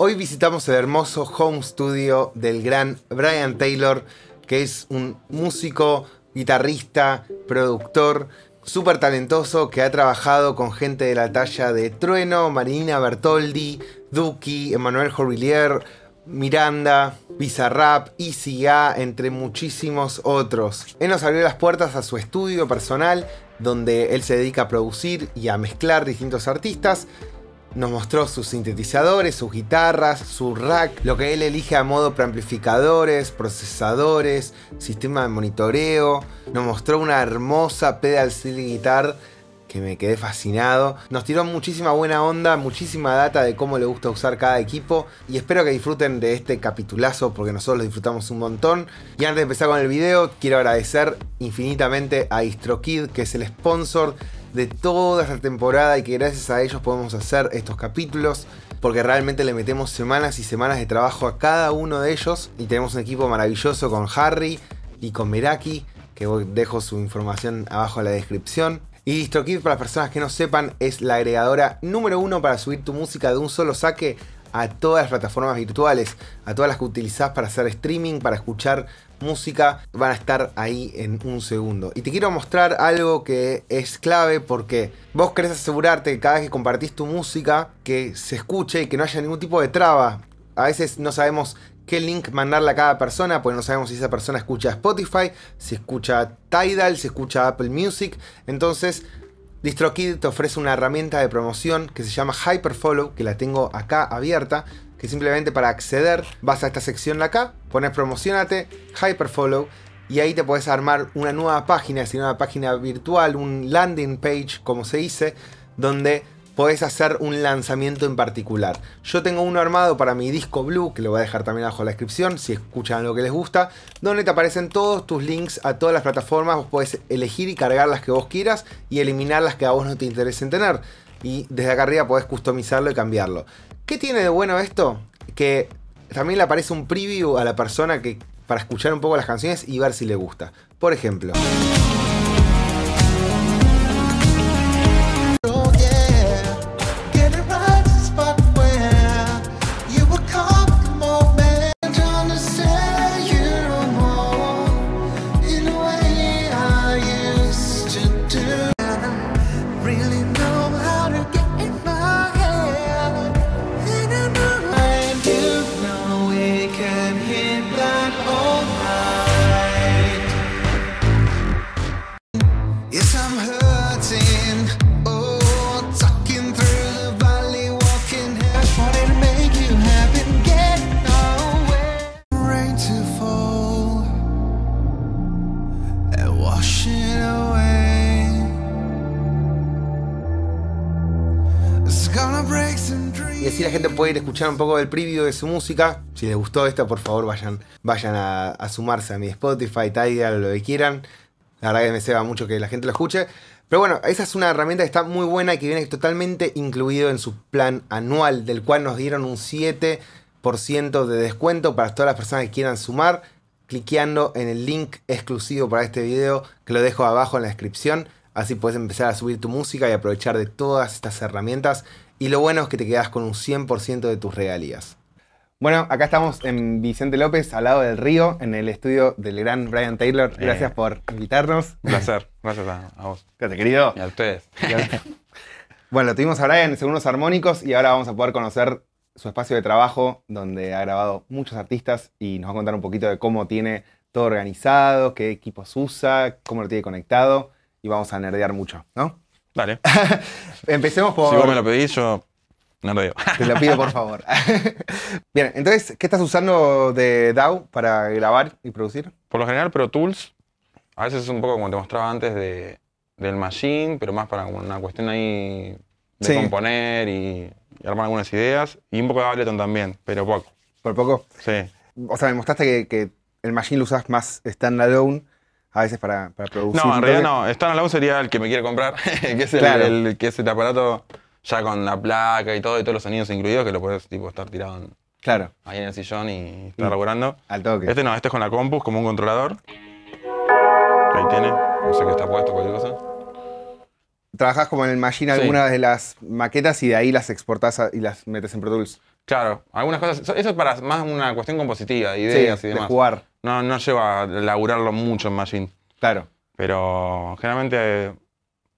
Hoy visitamos el hermoso home studio del gran Brian Taylor, que es un músico, guitarrista, productor, súper talentoso, que ha trabajado con gente de la talla de Trueno, Marina Bertoldi, Duki, Emmanuel Jorvillier, Miranda, Bizarrap, ICA, e entre muchísimos otros. Él nos abrió las puertas a su estudio personal, donde él se dedica a producir y a mezclar distintos artistas, nos mostró sus sintetizadores, sus guitarras, su rack, lo que él elige a modo preamplificadores, procesadores, sistema de monitoreo. Nos mostró una hermosa pedal steel guitar que me quedé fascinado. Nos tiró muchísima buena onda, muchísima data de cómo le gusta usar cada equipo y espero que disfruten de este capitulazo porque nosotros lo disfrutamos un montón. Y antes de empezar con el video, quiero agradecer infinitamente a DistroKid, que es el sponsor de toda esta temporada y que gracias a ellos podemos hacer estos capítulos porque realmente le metemos semanas y semanas de trabajo a cada uno de ellos y tenemos un equipo maravilloso con Harry y con Meraki que dejo su información abajo en la descripción. Y DistroKid, para las personas que no sepan, es la agregadora número uno para subir tu música de un solo saque a todas las plataformas virtuales, a todas las que utilizás para hacer streaming, para escuchar música, van a estar ahí en un segundo. Y te quiero mostrar algo que es clave porque vos querés asegurarte que cada vez que compartís tu música, que se escuche y que no haya ningún tipo de traba. A veces no sabemos qué link mandarle a cada persona, pues no sabemos si esa persona escucha Spotify, si escucha Tidal, si escucha Apple Music. Entonces, DistroKid te ofrece una herramienta de promoción que se llama Hyperfollow, que la tengo acá abierta, que simplemente para acceder vas a esta sección de acá, pones promocionate, Hyperfollow, y ahí te puedes armar una nueva página, es una página virtual, un landing page, como se dice, donde podés hacer un lanzamiento en particular. Yo tengo uno armado para mi disco Blue, que lo voy a dejar también abajo en la descripción, si escuchan lo que les gusta, donde te aparecen todos tus links a todas las plataformas, vos podés elegir y cargar las que vos quieras y eliminar las que a vos no te interesen tener. Y desde acá arriba podés customizarlo y cambiarlo. ¿Qué tiene de bueno esto? Que también le aparece un preview a la persona que para escuchar un poco las canciones y ver si le gusta. Por ejemplo. ir escuchar un poco del preview de su música. Si les gustó esto, por favor vayan, vayan a, sumarse a mi Spotify, Tidal, lo que quieran. La verdad que me ceba mucho que la gente lo escuche. Pero bueno, esa es una herramienta que está muy buena y que viene totalmente incluido en su plan anual, del cual nos dieron un 7% de descuento para todas las personas que quieran sumar, cliqueando en el link exclusivo para este video, que lo dejo abajo en la descripción. Así puedes empezar a subir tu música y aprovechar de todas estas herramientas y lo bueno es que te quedas con un 100% de tus regalías. Bueno, acá estamos en Vicente López, al lado del río, en el estudio del gran Brian Taylor. Eh. Gracias por invitarnos. Un placer, gracias a, vos. Gracias, querido. Y a ustedes. bueno, tuvimos a Brian en Segundos Armónicos y ahora vamos a poder conocer su espacio de trabajo, donde ha grabado muchos artistas y nos va a contar un poquito de cómo tiene todo organizado, qué equipos usa, cómo lo tiene conectado y vamos a nerdear mucho, ¿no? Dale. Empecemos por. Si vos me lo pedís, yo no lo digo. Te lo pido, por favor. Bien, entonces, ¿qué estás usando de DAW para grabar y producir? Por lo general, Pro Tools. A veces es un poco como te mostraba antes del machine, pero más para una cuestión ahí de componer y, armar algunas ideas. Y un poco de Ableton también, pero poco. ¿Por poco? Sí. O sea, me mostraste que, el machine lo usas más standalone a veces para, para producir. No, en realidad no. Stan Allow sería el que me quiere comprar, que, es el, que es el aparato ya con la placa y todo, y todos los sonidos incluidos, que lo puedes tipo, estar tirado claro. ahí en el sillón y estar mm. laburando. Al toque. Este no, este es con la compus, como un controlador. Ahí tiene, no sé qué está puesto, cualquier cosa. Trabajas como en el Machine alguna algunas de las maquetas y de ahí las exportás y las metes en Pro Tools. Claro, algunas cosas. Eso es para más una cuestión compositiva, ideas y demás. De jugar. No, no a laburarlo mucho en Machine. Claro. Pero generalmente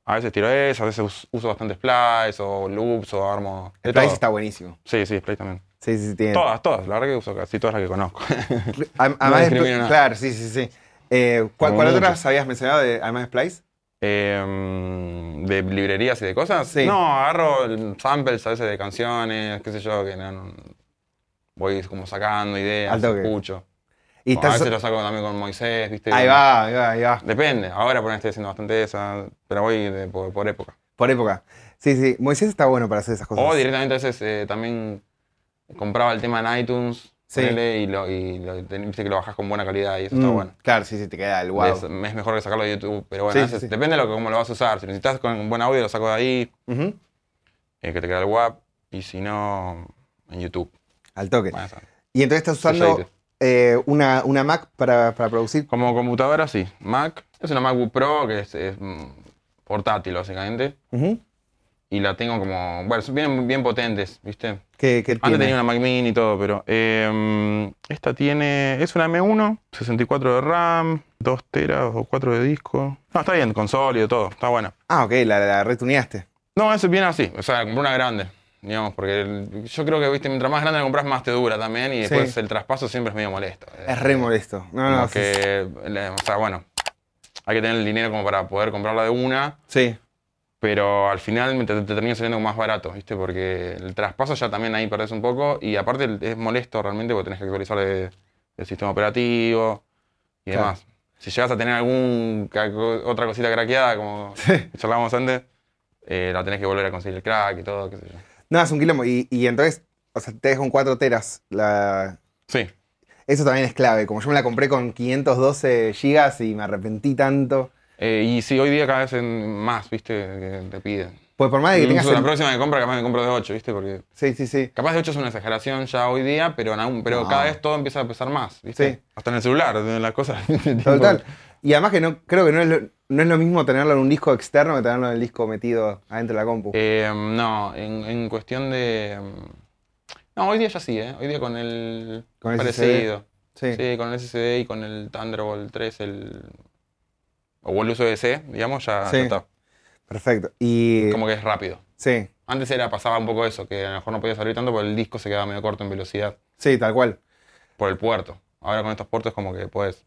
a veces tiro eso, a veces uso bastantes splice o loops o armo. El splice está buenísimo. Sí, sí, splice también. Sí, sí, tiene. Todas, todas. La verdad que uso casi todas las que conozco. además, de claro, sí, sí, sí. Eh, ¿Cuál, otras habías mencionado de, además de splice? Em, de librerías y de cosas. Sí. No, agarro samples a veces de canciones, qué sé yo, que no, no, voy como sacando ideas, escucho. Y A veces lo saco también con Moisés, ¿viste? Ahí va, ahí va, ahí va. Depende. Ahora por ahí estoy haciendo bastante esa, pero voy por, época. Por época. Sí, sí. Moisés está bueno para hacer esas cosas. O directamente a veces eh, también compraba el tema en iTunes. Sí. Y, lo, que lo bajás con buena calidad y eso está mm, bueno. Claro, sí, sí, te queda el WAP. Es, mejor que sacarlo de YouTube, pero bueno, depende de cómo lo vas a usar. Si necesitas con un buen audio, lo saco de ahí, eh, que te queda el WAP, y si no, en YouTube. Al toque. y entonces estás usando eh, una, una, Mac para, producir? Como computadora, sí. Mac. Es una MacBook Pro que es, mm, portátil, básicamente. Y la tengo como. Bueno, son bien, potentes, ¿viste? Antes tenía una Mac Mini y todo, pero. Em, esta tiene. Es una M1, 64 de RAM, 2 teras o 4 de disco. No, está bien, con sólido, todo. Está buena. Ah, ok, la, la retuneaste. No, eso viene así. O sea, compré una grande digamos, porque yo creo que, viste, mientras más grande la compras, más te dura también, y después el traspaso siempre es medio molesto. Es re molesto. No, no, que, O sea, bueno, hay que tener el dinero como para poder comprarla de una. Sí. Pero al final te, te, termina saliendo más barato, ¿viste? Porque el traspaso ya también ahí perdés un poco, y aparte es molesto realmente porque tenés que actualizar el, sistema operativo y demás. Si llegas a tener alguna otra cosita craqueada, como charlábamos antes, eh, la tenés que volver a conseguir el crack y todo, qué sé yo. No, es un kilómetro. Y, entonces, o sea, te dejo un 4 teras la... Sí. Eso también es clave. Como yo me la compré con 512 gigas y me arrepentí tanto. Eh, y sí, hoy día cada vez en más, viste, que te piden. Pues por más de que tengas. La próxima que compra, capaz me compro de 8, ¿viste? Porque. Sí, sí, sí. Capaz de 8 es una exageración ya hoy día, pero, cada vez todo empieza a pesar más, ¿viste? Hasta en el celular, en las cosas. Total. Y además que no creo que no es, lo, no es lo mismo tenerlo en un disco externo que tenerlo en el disco metido adentro de la compu. Eh, no, en, cuestión de... No, hoy día ya sí, ¿eh? Hoy día con el... Con el SSD. Sí. con el SSD y con el Thunderbolt 3, el... O el USB C, digamos, ya, sí. está. Perfecto. Y... Como que es rápido. Sí. Antes era, pasaba un poco eso, que a lo mejor no podías salir tanto porque el disco se quedaba medio corto en velocidad. Sí, tal cual. Por el puerto. Ahora con estos puertos como que puedes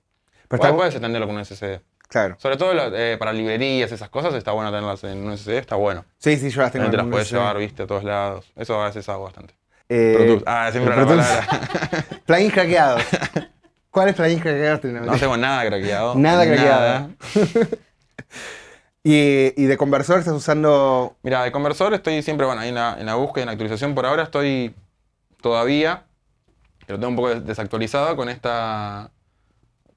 pero bueno, puedes extenderlo con un SSD. Claro. Sobre todo eh, para librerías, esas cosas, está bueno tenerlas en un SSD, está bueno. Sí, sí, yo las tengo. En las puedes llevar, viste, a todos lados. Eso a veces hago bastante. Eh, Ah, siempre la palabra. Plugin hackeados. ¿Cuáles planes hackeados No tengo nada craqueado. Nada craqueado. ¿Y, ¿Y, de conversor estás usando...? Mira, de conversor estoy siempre, bueno, ahí en la, en la búsqueda, en la actualización. Por ahora estoy todavía, pero tengo un poco desactualizado, con esta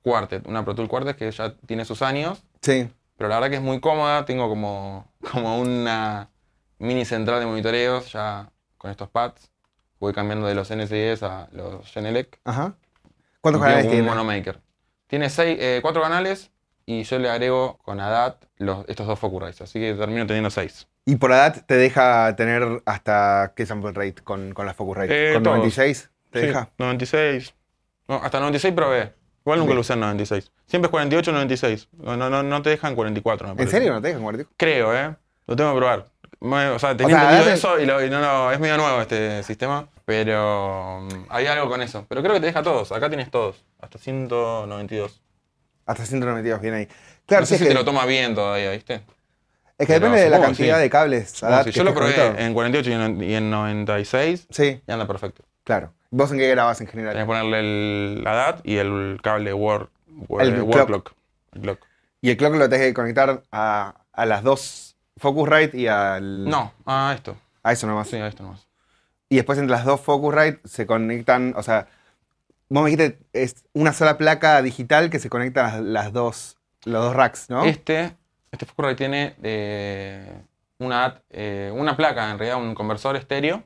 Quartet, una Pro Tool Quartet que ya tiene sus años. Sí. Pero la verdad que es muy cómoda, tengo como, como una mini central de monitoreos ya con estos pads. Voy cambiando de los NCS a los Genelec. Ajá. ¿Cuántos canales tiene? Un monomaker. Tiene eh, cuatro canales y yo le agrego con ADAT los, estos dos Focusrite, así que termino teniendo seis. ¿Y por ADAT te deja tener hasta qué sample rate con, con las Focusrite? Eh, ¿Con 96? ¿Te deja? 96. No, hasta 96 probé. Igual nunca lo usé en 96. Siempre es 48 o 96. No, no, no te dejan 44, ¿En serio no te dejan 44? Creo, ¿eh? Lo tengo que probar. O sea, tenía eso y, no, es medio nuevo este sistema, pero mm, hay algo con eso. Pero creo que te deja todos. Acá tienes todos, hasta 192. Hasta 192, bien ahí. Claro, te lo toma bien todavía, ¿viste? Es que depende de la cantidad de cables. A yo lo probé en 48 y en, y en 96 sí. y anda perfecto. Claro. ¿Vos en qué grabas en general? Tenés que ponerle el, la DAT y el cable Word, word, eh, el clock. Y el clock lo tenés que conectar a, a las dos Focusrite y al. No, a esto. A eso nomás. Sí, a esto nomás. Y después entre las dos Focusrite se conectan, o sea, vos me dijiste, es una sola placa digital que se conecta a las dos, los dos racks, ¿no? Este, este Focusrite tiene eh, una, eh, una placa, en realidad un conversor estéreo,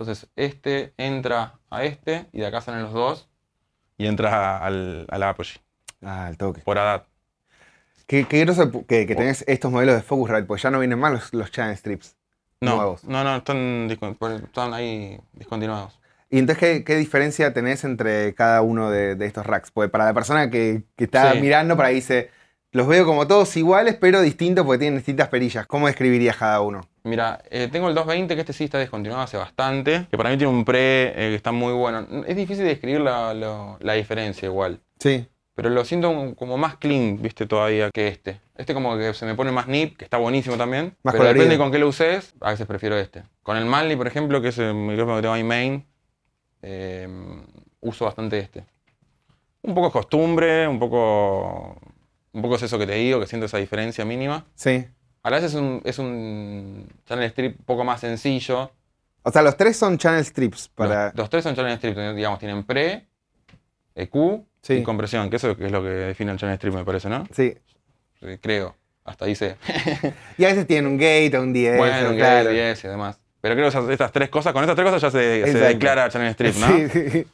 entonces, este entra a este y de acá salen los dos y entra al, al Apogee. Ah, al toque. Por ADAPT. Qué, groso que, que, oh. tenés estos modelos de Focus Rail, porque ya no vienen más los, los channel strips no, nuevos. No, no, están, ahí discontinuados. ¿Y entonces ¿qué, diferencia tenés entre cada uno de, estos racks? Pues para la persona que, está mirando, para ahí dice, los veo como todos iguales, pero distintos porque tienen distintas perillas. ¿Cómo describirías cada uno? Mira, eh, tengo el 220, que este sí está descontinuado hace bastante, que para mí tiene un pre eh, que está muy bueno. Es difícil describir la, la, diferencia igual. Sí. Pero lo siento como más clean, viste, todavía que este. Este como que se me pone más nip, que está buenísimo también. Más pero depende con qué lo uses, a veces prefiero este. Con el Manly, por ejemplo, que es el micrófono que tengo ahí main, em, uso bastante este. Un poco costumbre, un poco... Un poco es eso que te digo, que siento esa diferencia mínima. Sí. A es un, es un channel strip un poco más sencillo. O sea, los tres son channel strips para... Los, tres son channel strips, digamos, tienen pre, EQ eh, y compresión, que eso es lo que define el channel strip, me parece, ¿no? Sí. Eh, creo, hasta ahí y a veces tienen un gate o un 10, Bueno, un claro. un y demás. Pero creo que estas tres cosas, con estas tres cosas ya se, declara channel strip, ¿no? Sí, sí.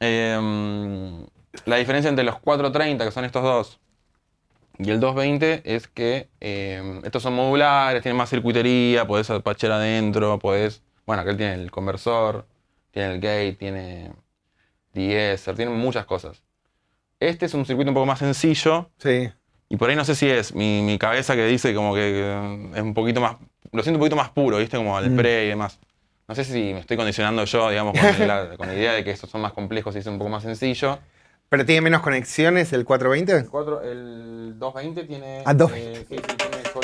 Em, la diferencia entre los 430, que son estos dos, y el 220 es que em, estos son modulares, tienen más circuitería, podés apachar adentro, podés. Bueno, aquel tiene el conversor, tiene el gate, tiene diésel, tiene muchas cosas. Este es un circuito un poco más sencillo. Sí. Y por ahí no sé si es mi, cabeza que dice como que es un poquito más. Lo siento un poquito más puro, ¿viste? Como el mm. pre y demás. No sé si me estoy condicionando yo, digamos, con, la, idea de que estos son más complejos y es un poco más sencillo. ¿Pero tiene menos conexiones el 420? El, 4, el 220 tiene. Ah, 220. Eh,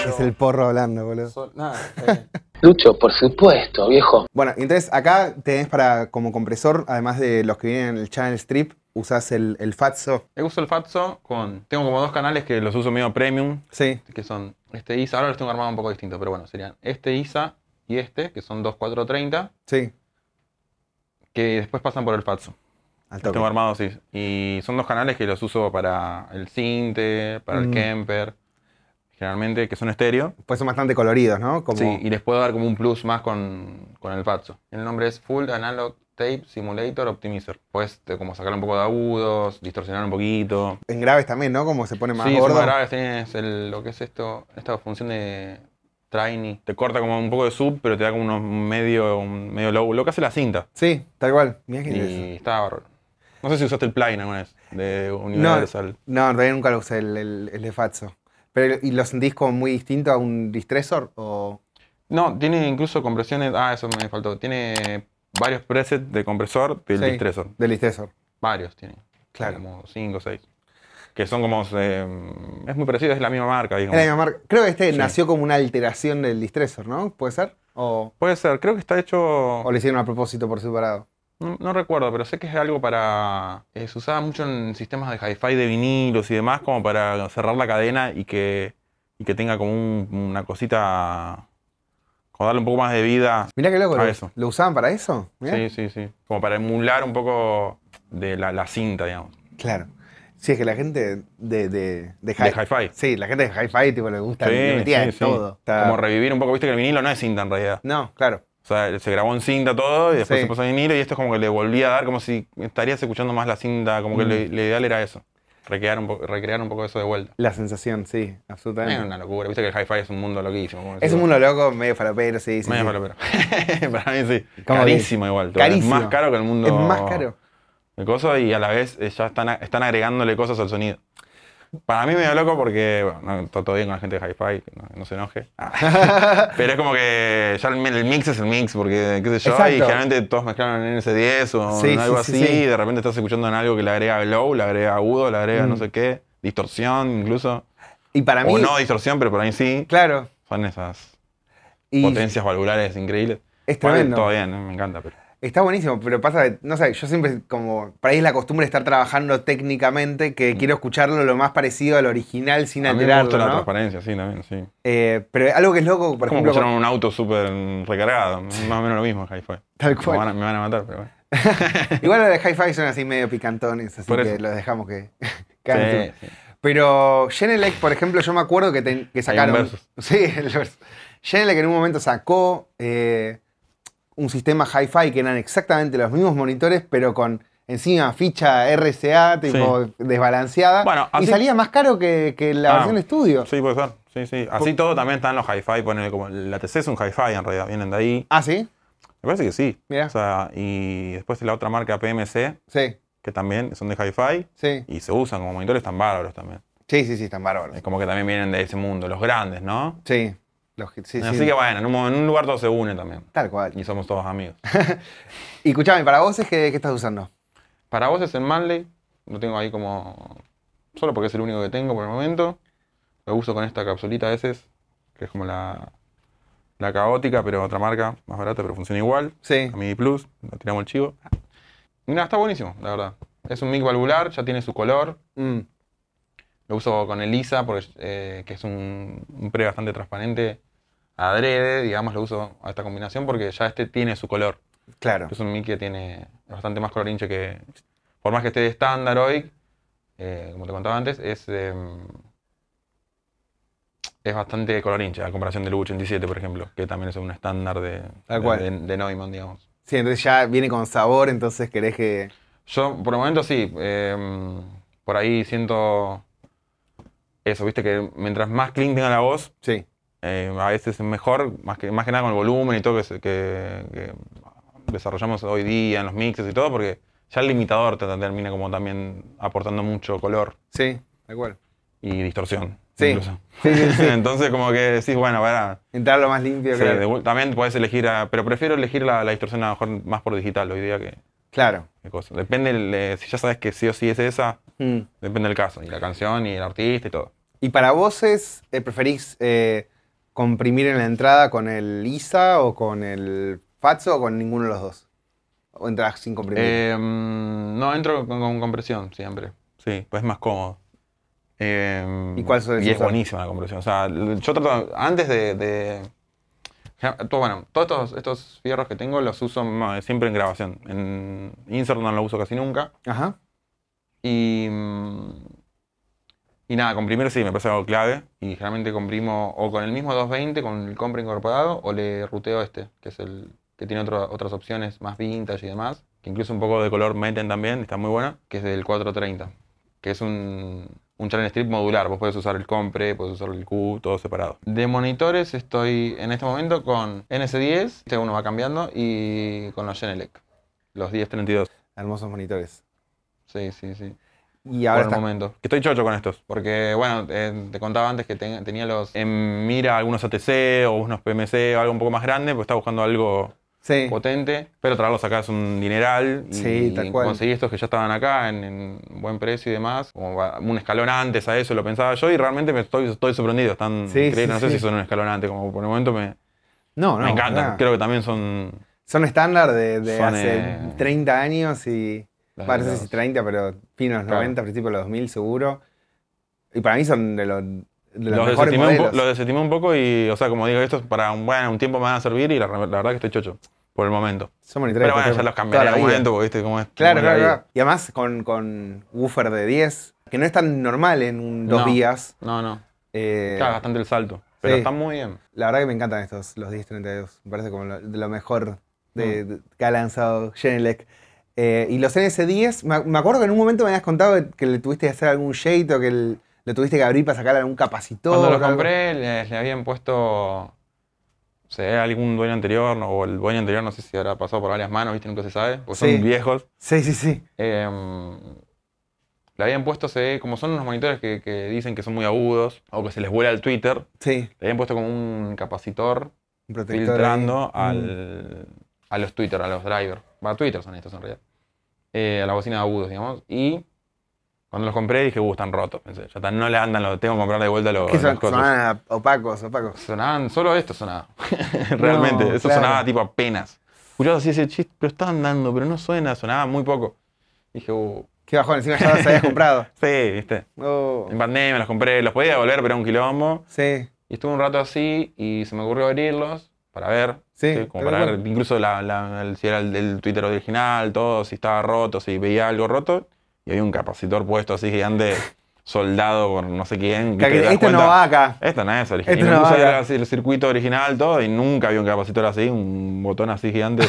es el porro hablando, boludo. Lucho, por supuesto, viejo. Bueno, entonces acá tenés para como compresor, además de los que vienen en el channel strip, usás el, el Fatso. Yo eh, uso el Fatso con. Tengo como dos canales que los uso medio premium. Sí. Que son este ISA. Ahora los tengo armados un poco distinto, pero bueno, serían este ISA y este, que son 2430. Sí. Que después pasan por el Fatso armado, sí. Y son dos canales que los uso para el Cinte, para el mm. camper generalmente, que son estéreo. Pues son bastante coloridos, ¿no? Sí, y les puedo dar como un plus más con, el Fatso. El nombre es Full Analog Tape Simulator Optimizer. Puedes como sacar un poco de agudos, distorsionar un poquito. En graves también, ¿no? Como se pone más sí, en graves, tienes el- lo que es esto, esta función de trainy. Te corta como un poco de sub, pero te da como unos medio, un medio low. Lo que hace la cinta. Sí, tal cual. Mira Y está no sé si usaste el plugin alguna vez de Universal. No, no nunca lo usé, el, el, de Fatso. Pero, ¿Y lo sentís como muy distinto a un distressor? O? No, tiene incluso compresiones. Ah, eso me faltó. Tiene varios presets de compresor del distressor. Del distressor. Varios tiene. Claro. Como 5 o 6. Que son como. Eh, es muy parecido, es la misma marca, digamos. Es la misma marca. Creo que este nació como una alteración del distressor, ¿no? ¿Puede ser? O... Puede ser, creo que está hecho. O lo hicieron a propósito por separado. No, recuerdo, pero sé que es algo para. Eh, se usaba mucho en sistemas de hi-fi de vinilos y demás, como para cerrar la cadena y que, que tenga como una cosita. Como darle un poco más de vida. Mirá que loco, lo, eso. usaban para eso? Sí, sí, sí. Como para emular un poco de la, cinta, digamos. Claro. Sí, es que la gente de, hi fi sí, la gente de hi-fi tipo, le gusta, sí, todo. Como revivir un poco, viste que el vinilo no es cinta en realidad. No, claro. O sea, se grabó en cinta todo y después se puso a vinilo y esto es como que le volvía a dar, como si estarías escuchando más la cinta, como que mm. lo ideal era eso. Recrear un, recrear un poco eso de vuelta. La sensación, sí, absolutamente. Es una locura. Viste que el hi-fi es un mundo loquísimo. Es un mundo loco, medio falopero, sí. sí medio falopero. Para mí sí. Carísimo igual. Carísimo. más caro que el mundo. Es más caro. De cosas y a la vez eh, ya están, están agregándole cosas al sonido. Para mí me medio loco porque, bueno, todo bien con la gente de Hi-Fi, no, se enoje. Ah. Pero es como que ya el, mix es el mix, porque qué sé yo, y generalmente todos mezclaron en NS10 o algo así, y de repente estás escuchando en algo que le agrega low, le agrega agudo, le agrega no mm. sé qué, distorsión incluso. Y para mí... O no distorsión, pero para mí sí. Claro. Son esas potencias valvulares increíbles. Es todo bien, ¿eh? me encanta, Está buenísimo, pero pasa, no sé, yo siempre como, para ahí es la costumbre estar trabajando técnicamente, que mm. quiero escucharlo lo más parecido al original sin a alterarlo. Mí la transparencia, sí, también, sí. Eh, pero algo que es loco, por es como ejemplo. un auto súper recargado, más o menos lo mismo, hi-fi. Tal cual. Me van, a, matar, pero bueno. Igual los de hi-fi son así medio picantones, así que los dejamos que. sí, sí. Pero Genelec, por ejemplo, yo me acuerdo que, que sacaron. Sí, el verso. Genelec en un momento sacó. Eh, un sistema hi-fi que eran exactamente los mismos monitores, pero con encima ficha RCA, tipo desbalanceada. Y salía más caro que, la ah, versión estudio. Sí, puede ser. Sí, sí. Así todo también están los hi-fi, como. La TC es un hi-fi en realidad, vienen de ahí. Ah, sí. Me parece que sí. y después la otra marca PMC. Sí. Que también son de hi-fi. Sí. Y se usan como monitores tan bárbaros también. Sí, sí, sí, están bárbaros. Es como que también vienen de ese mundo, los grandes, ¿no? Sí. Así que bueno, en un, lugar todo se une también. Tal cual. Y somos todos amigos. y escuchame, ¿para vos es qué estás usando? Para vos es el Manley. Lo tengo ahí como. Solo porque es el único que tengo por el momento. Lo uso con esta capsulita a veces, que es como la, la caótica, pero otra marca más barata, pero funciona igual. Sí. A mi Plus, lo tiramos el chivo. Mira, está buenísimo, la verdad. Es un mic valvular, ya tiene su color. Mm. Lo uso con Elisa, porque, eh, que es un, un pre bastante transparente adrede, digamos, lo uso a esta combinación porque ya este tiene su color. Claro. Es un mic que tiene bastante más color hinche que. Por más que esté de estándar hoy, eh, como te contaba antes, es. Em, es bastante color hinche, a comparación del U87, por ejemplo, que también es un estándar de, de, Neumann, digamos. Sí, entonces ya viene con sabor, entonces querés que. Yo, por el momento sí. Em, por ahí siento. Eso, viste que mientras más clean tenga la voz. Sí eh, a veces es mejor, más que, más que nada con el volumen y todo que, que, desarrollamos hoy día en los mixes y todo, porque ya el limitador te termina como también aportando mucho color. Sí, de acuerdo. Y distorsión. Sí. Incluso. sí, Entonces, como que decís, bueno, para. Entrarlo más limpio, también puedes elegir, pero prefiero elegir la, distorsión a lo mejor más por digital hoy día que. Claro. Depende, eh, si ya sabes que sí o sí es esa, mm. depende del caso, y la canción, y el artista y todo. ¿Y para voces eh, preferís comprimir en la entrada con el ISA o con el FATSO o con ninguno de los dos? ¿O entras sin comprimir? Em, no, entro con, compresión siempre. Sí, pues es más cómodo. Em, ¿Y cuál Y es buenísima la compresión. O sea, yo trato, antes de, bueno, todos estos, fierros que tengo los uso siempre en grabación. En insert no lo uso casi nunca. Ajá. Y y nada, comprimir sí, me parece algo clave. Y generalmente comprimo o con el mismo 220, con el compre incorporado, o le ruteo este, que es el que tiene otras opciones más vintage y demás. Que incluso un poco de color meten también, está muy buena, que es del 430. Que es un, un challenge strip modular. Vos podés usar el compre, podés usar el Q, todo separado. De monitores estoy en este momento con NS10, este uno va cambiando, y con los Genelec, los 1032. Hermosos monitores. Sí, sí, sí. Y ahora por el momento. Que estoy chocho con estos, porque bueno, eh, te contaba antes que tenía los en mira algunos ATC o unos PMC o algo un poco más grande, pues estaba buscando algo potente, pero traerlos acá es un dineral y, sí, tal y conseguí estos que ya estaban acá en, buen precio y demás, como un escalón antes a eso lo pensaba yo y realmente me estoy, estoy sorprendido, están increíbles, no sé si son un escalón antes, como por el momento me, no, no, me encantan, creo que también son... Son estándar de, hace 30 eh, años y parece 30, pero fino los 90, principio de los 2000 seguro. Y para mí son de los los, desestimé un poco y, o sea, como digo, estos para un, bueno, un tiempo me van a servir y la, verdad que estoy chocho por el momento. Son Pero bueno, ya los cambié momento, viste cómo es. Claro, claro, claro. Y además con, con woofer de 10, que no es tan normal en dos días. No, no. Eh, claro, bastante el salto. Pero están muy bien. La verdad que me encantan estos, los 1032. Me parece como lo, de lo mejor mm. que ha lanzado Genelec. Eh, y los NS10, me, acuerdo que en un momento me habías contado que, le tuviste que hacer algún shade o que le tuviste que abrir para sacar algún capacitor. Cuando lo compré, le, habían puesto o sea, algún dueño anterior o el dueño anterior, no sé si habrá pasado por varias manos, ¿viste? Nunca se sabe, porque son viejos. Sí, sí, sí. Em, le habían puesto, se, como son unos monitores que, dicen que son muy agudos o que se les vuela al Twitter, sí. le habían puesto como un capacitor filtrando mm. a los Twitter, a los drivers. para Twitter son estos en realidad. Eh, a la bocina de agudos, digamos. Y cuando los compré dije, uh, están rotos. Pensé, ya están, no le andan, los, tengo que comprar de vuelta los. Que sonaban opacos, opacos. Sonaban, solo esto sonaba. Realmente, eso sonaba tipo apenas. curioso así ese chiste, pero está andando, pero no suena, sonaba muy poco. Dije, uh. Qué bajón, encima ya los habías comprado. sí, viste. Oh. En pandemia los compré, los podía devolver, pero era un quilombo. Sí. Y estuve un rato así y se me ocurrió abrirlos para ver Sí, incluso la, la, si era el, Twitter original, todo, si estaba roto, si veía algo roto, y había un capacitor puesto así gigante, soldado por no sé quién. este no va acá. Este no es original. Este no El, circuito original, todo, y nunca había un capacitor así, un botón así gigante.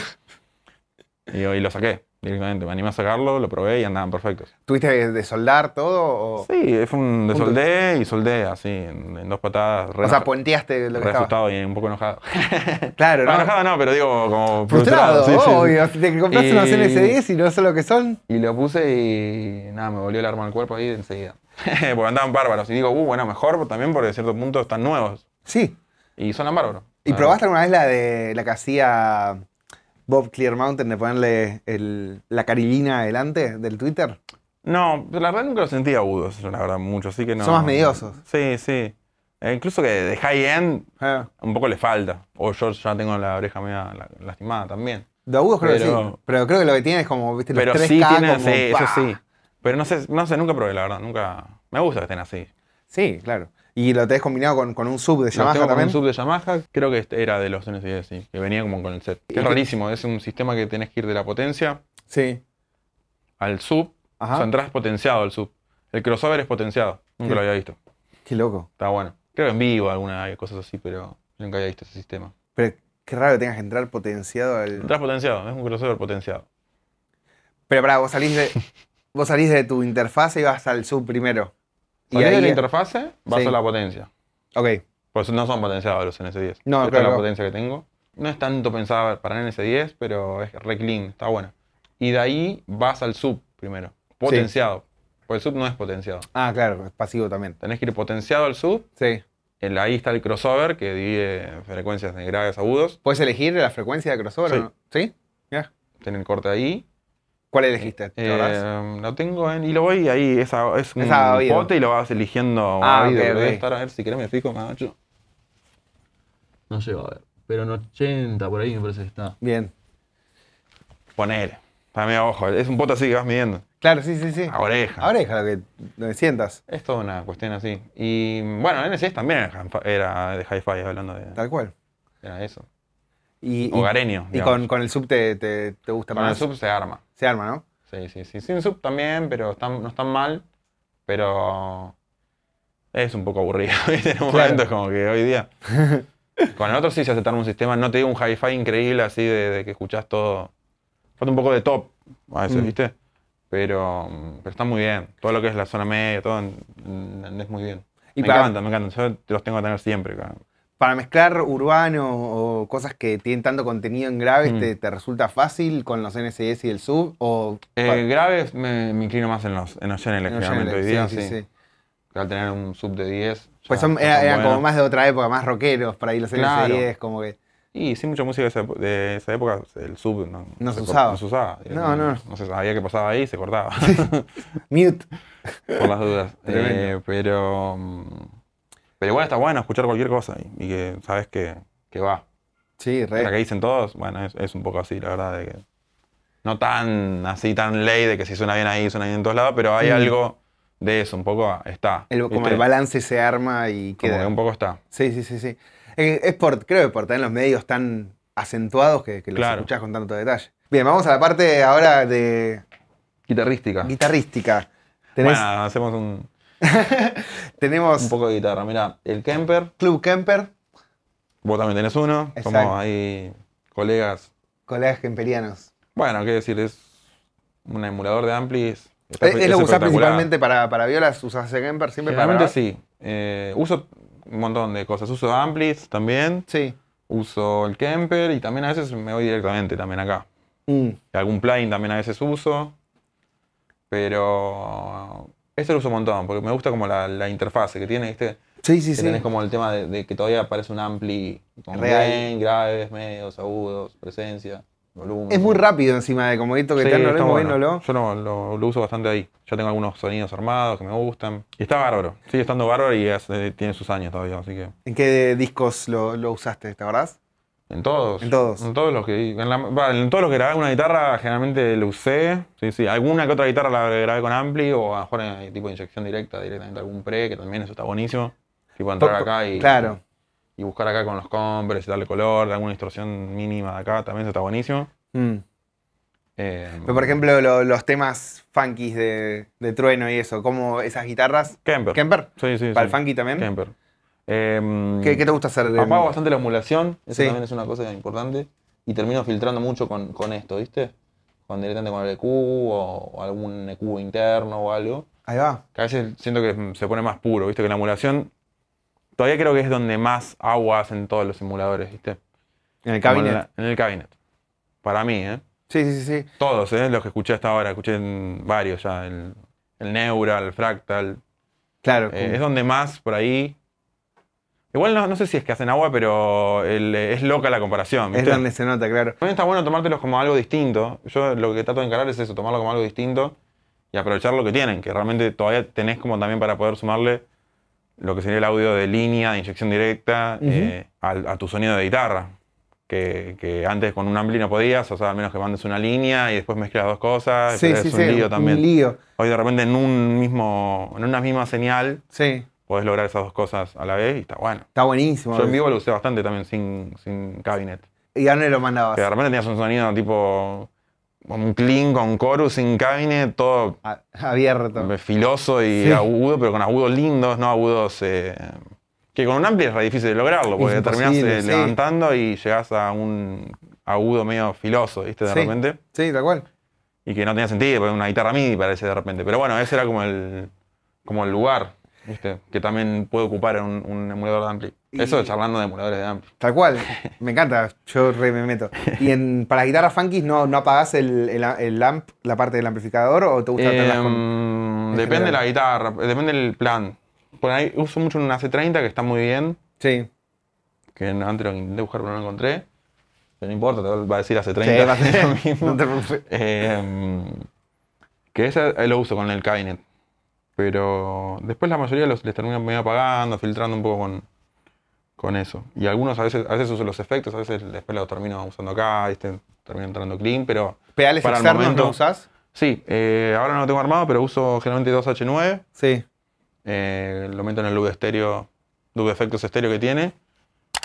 y, y lo saqué. Directamente, me animé a sacarlo, lo probé y andaban perfectos. ¿Tuviste de soldar todo? Sí, fue un desoldé y soldé así, en, dos patadas. o sea, puenteaste lo que estaba. y un poco enojado. claro, ¿no? enojado no, pero digo como frustrado. frustrado sí, obvio, te compraste y... unos 10 y no sé lo que son. Y lo puse y nada, me volvió el arma al cuerpo ahí enseguida. porque andaban bárbaros. Y digo, uh, bueno, mejor también porque de cierto punto están nuevos. Sí. Y son bárbaros. ¿Y ah. probaste alguna vez la de la que hacía Bob Clear Mountain de ponerle el, la carillina adelante del Twitter? No, la verdad nunca los sentí agudos, la verdad, mucho, así que no. Son más mediosos. Sí, sí. Eh, incluso que de high-end ah. un poco le falta. O yo ya tengo la oreja media lastimada también. De agudos creo que sí. Pero creo que lo que tiene es como, viste, los pero tiene, sí, eso sí. Pero no sé, no sé, nunca probé, la verdad, nunca... Me gusta que estén así. Sí, claro. Y lo tenés combinado con, un sub de Yamaha con un sub de Yamaha, creo que era de los NCD, sí, que venía como con el set. es rarísimo, es un sistema que tenés que ir de la potencia Sí. al sub. Ajá. O sea, entras potenciado al sub. El crossover es potenciado, nunca lo había visto. Qué loco. Está bueno. Creo que en vivo alguna cosas así, pero nunca había visto ese sistema. Pero qué raro que tengas que entrar potenciado al. Entras potenciado, es un crossover potenciado. Pero pará, vos salís de. vos salís de tu interfaz y vas al sub primero y la interfase, vas a la potencia. Ok. Pues no son potenciados los NS10. No, Esta es la potencia que tengo. No es tanto pensada para NS10, pero es re está bueno. Y de ahí vas al sub primero, potenciado. pues Porque el sub no es potenciado. Ah, claro, es pasivo también. Tenés que ir potenciado al sub. Sí. ahí está el crossover que divide frecuencias de graves agudos. ¿Puedes elegir la frecuencia de crossover? Sí. O no? ¿Sí? Ya, el corte ahí. ¿Cuál elegiste? Eh, lo tengo en. Y lo voy ahí, esa, es un pote y lo vas eligiendo. Ah, pero okay, estar a ver si querés me fijo, macho. No va a ver. Pero en 80, por ahí me parece que está. Bien. Poner. Para mí, ojo, es un pote así que vas midiendo. Claro, sí, sí, sí. A oreja. A oreja, que sientas. Es toda una cuestión así. Y bueno, NSS también era de hi-fi, hablando de. Tal cual. Era eso. Y, Hogareño. ¿Y, con, el sub te, te, gusta más? Con el sub se arma. Se arma, ¿no? Sí, sí, sí. Sin sub también, pero están, no están mal. Pero es un poco aburrido, ¿viste? En un momento es como que hoy día. Con el otro sí se hace un sistema, no te digo un hi-fi increíble así de, que escuchás todo. Falta un poco de top a veces, mm. ¿viste? Mm, pero, está muy bien. Todo lo que es la zona media, todo es muy bien. Y me me encanta. Yo los tengo que tener siempre. Claro para mezclar urbano o cosas que tienen tanto contenido en graves, mm. te, resulta fácil con los NCS y el sub? O, eh, graves me, inclino más en los, en los hoy día, sí. sí, sí. al tener un sub de 10. Pues eran como más de otra época, más rockeros, para ahí los claro. como que. Y sí, mucha música de esa, época, el sub no, no se usaba. No No, no. No, se sabía qué pasaba ahí, se cortaba. Mute. Por las dudas. Eh, pero. Mm, pero igual está bueno escuchar cualquier cosa y, que sabes que, va. Sí, re. La que dicen todos, bueno, es, un poco así, la verdad, de que. No tan así, tan ley de que si suena bien ahí, suena bien en todos lados, pero hay mm. algo de eso, un poco está. como el balance se arma y queda. Como que un poco está. Sí, sí, sí, sí. Eh, es, por, creo que por tener los medios tan acentuados que, que los escuchás con tanto detalle. Bien, vamos a la parte ahora de. Guitarrística. Guitarrística. hacemos un. Tenemos. Un poco de guitarra, mira, el Kemper. Club Kemper. Vos también tenés uno. Exacto. Somos ahí colegas. Colegas kemperianos. Bueno, qué decir, es un emulador de amplis. ¿Es, lo que usás principalmente para, para violas? ¿Usás el Kemper siempre para sí. Eh, uso un montón de cosas. Uso amplis también. Sí. Uso el Kemper y también a veces me voy directamente también acá. Mm. Algún plugin también a veces uso. Pero este lo uso un montón, porque me gusta como la, la interfase que tiene, este, Sí, sí, sí. Tenés como el tema de, que todavía aparece un ampli con graves, medios, agudos, presencia, volumen. Es muy rápido encima de como esto que te moviéndolo. Yo lo, uso bastante ahí. yo tengo algunos sonidos armados que me gustan. Y está bárbaro. Sigue estando bárbaro y eh, tiene sus años todavía, así que. ¿En qué discos lo, lo usaste, esta, verdad? En todos. En todos. En todos los que. En, todos los que grabé una guitarra, generalmente lo usé. Sí, sí. Alguna que otra guitarra la grabé con Ampli o a lo mejor en tipo de inyección directa, directamente algún pre, que también eso está buenísimo. Tipo entrar acá y. Claro. Y buscar acá con los compres y darle color, alguna distorsión mínima de acá, también eso está buenísimo. Mm. Eh, Pero por ejemplo, los temas funkies de, Trueno y eso, como esas guitarras. Kemper. Kemper. Sí, sí. Para el funky también. Kemper. Em, ¿Qué, te gusta hacer? Apago bastante la emulación, eso también es una cosa importante. Y termino filtrando mucho con, esto, ¿viste? Con directamente con el EQ o, algún EQ interno o algo. Ahí va. a veces siento que se pone más puro, ¿viste? Que la emulación todavía creo que es donde más agua hacen todos los simuladores, ¿viste? En el cabinet. En, el cabinet. Para mí, ¿eh? Sí, sí, sí. Todos, ¿eh? Los que escuché hasta ahora, escuché varios ya. El, el Neural, el Fractal. Claro. Eh, es donde más por ahí Igual no, no, sé si es que hacen agua, pero es loca la comparación. Es donde se nota, claro. También está bueno tomártelos como algo distinto. Yo lo que trato de encarar es eso, tomarlo como algo distinto y aprovechar lo que tienen, que realmente todavía tenés como también para poder sumarle lo que sería el audio de línea, de inyección directa, eh, a, tu sonido de guitarra. Que, antes con un ampli no podías, o sea, al menos que mandes una línea y después mezclas dos cosas. Sí, sí, es un lío también. Un Hoy de repente en un mismo, en una misma señal. Sí podés lograr esas dos cosas a la vez y está bueno. Está buenísimo. Yo en vivo lo usé bastante también sin, sin cabinet. ¿Y a dónde lo mandabas? Que de repente tenías un sonido tipo un clean con chorus sin cabinet, todo abierto. Filoso y agudo, pero con agudos lindos, no agudos... Eh, que con un amplio es difícil de lograrlo, porque terminás eh, levantando y llegás a un agudo medio filoso, ¿viste? De repente. Sí, tal cual. Y que no tenía sentido, porque una guitarra MIDI parece de repente. Pero bueno, ese era como el, como el lugar. Que también puede ocupar un, un emulador de Ampli. eso Eso charlando de emuladores de Ampli. Tal cual, me encanta, yo re me meto. ¿Y en, para guitarras funky no, no apagás el, el, amp, la parte del amplificador o te gusta con... Em, depende de la guitarra, depende del plan. Por ahí uso mucho una C30 que está muy bien. Sí. Que antes lo intenté buscar pero no lo encontré. Pero no importa, te va a decir hace 30 va a lo mismo. no te eh, que ese lo uso con el cabinet. Pero después la mayoría los, termino medio apagando, filtrando un poco con, con eso. Y algunos a veces, uso los efectos, a veces después los termino usando acá, este, termino entrando clean, pero. ¿Pedales para externos el no usás? Sí, eh, ahora no lo tengo armado, pero uso generalmente 2H9. Sí. Eh, lo meto en el loop estéreo, loop efectos estéreo que tiene.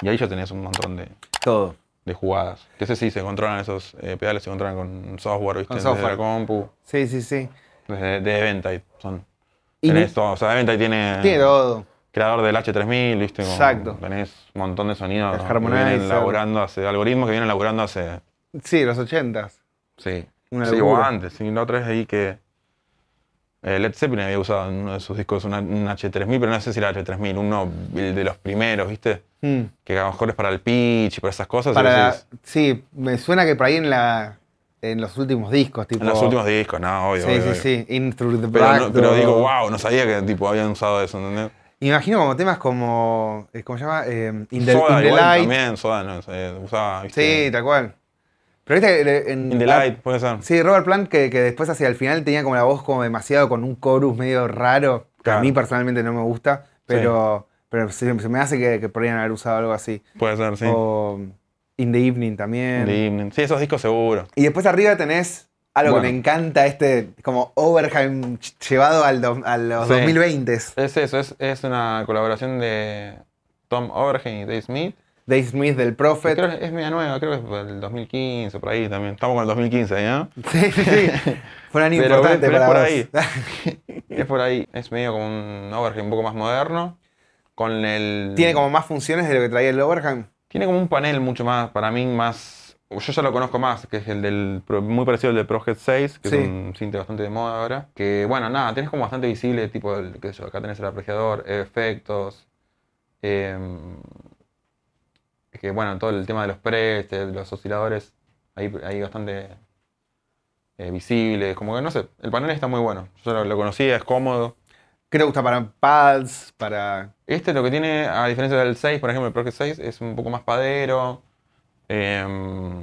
Y ahí ya tenés un montón de. Todo. De jugadas. Que sé si sí, se controlan esos eh, pedales, se controlan con software, ¿viste? software. la compu. Sí, sí, sí. de venta son. Tenés o sea, obviamente ahí tiene. Tiene todo. Creador del H3000, ¿viste? Exacto. Tenés un montón de sonidos que vienen hace. algoritmos que vienen laburando hace. Sí, los 80 Sí. sí, antes. Sí, la otra es ahí que. Eh, Led Zeppelin había usado en uno de sus discos un H3000, pero no sé si era H3000, uno de los primeros, ¿viste? Mm. Que a lo mejor es para el pitch y para esas cosas. Para, Sí, me suena que por ahí en la, en los últimos discos, tipo. En los últimos discos, no, obvio. Sí, sí, sí. the Pero, pero digo, wow, no sabía que tipo habían usado eso, ¿entendés? Imagino como temas como. Eh, ¿Cómo se llama? Eh, in the, Light. También, Soda, no, usaba. ¿viste? Sí, tal cual. Pero viste en. In the Light, puede ser. Sí, Robert Plant, que, que, después hacia el final tenía como la voz como demasiado con un chorus medio raro, que a mí personalmente no me gusta, pero. Pero se, me hace que, podrían haber usado algo así. Puede ser, sí. In the Evening también. Sí, esos discos seguro. Y después arriba tenés algo que me encanta, este como Overheim llevado al a los 2020s. Es eso, es, una colaboración de Tom Overheim y Dave Smith. Dave Smith del Prophet. es media nueva, creo que es del 2015, por ahí también. Estamos con el 2015, ¿no? Sí, sí, sí. Fue importantes para es por ahí. es por ahí. Es medio como un Overheim un poco más moderno. Con el... Tiene como más funciones de lo que traía el Overheim. Tiene como un panel mucho más, para mí, más. Yo ya lo conozco más, que es el del. Muy parecido al del Project 6, que es un cinte bastante de moda ahora. Que bueno, nada, tenés como bastante visible, tipo, qué sé yo, acá tenés el apreciador, eh, efectos. Em, que bueno, todo el tema de los pre, los osciladores, ahí, ahí bastante eh, visible. Como que no sé, el panel está muy bueno. Yo lo conocía, es cómodo. ¿Qué le gusta para pads? Para... Este lo que tiene, a diferencia del 6, por ejemplo, el Project 6 es un poco más padero. Em,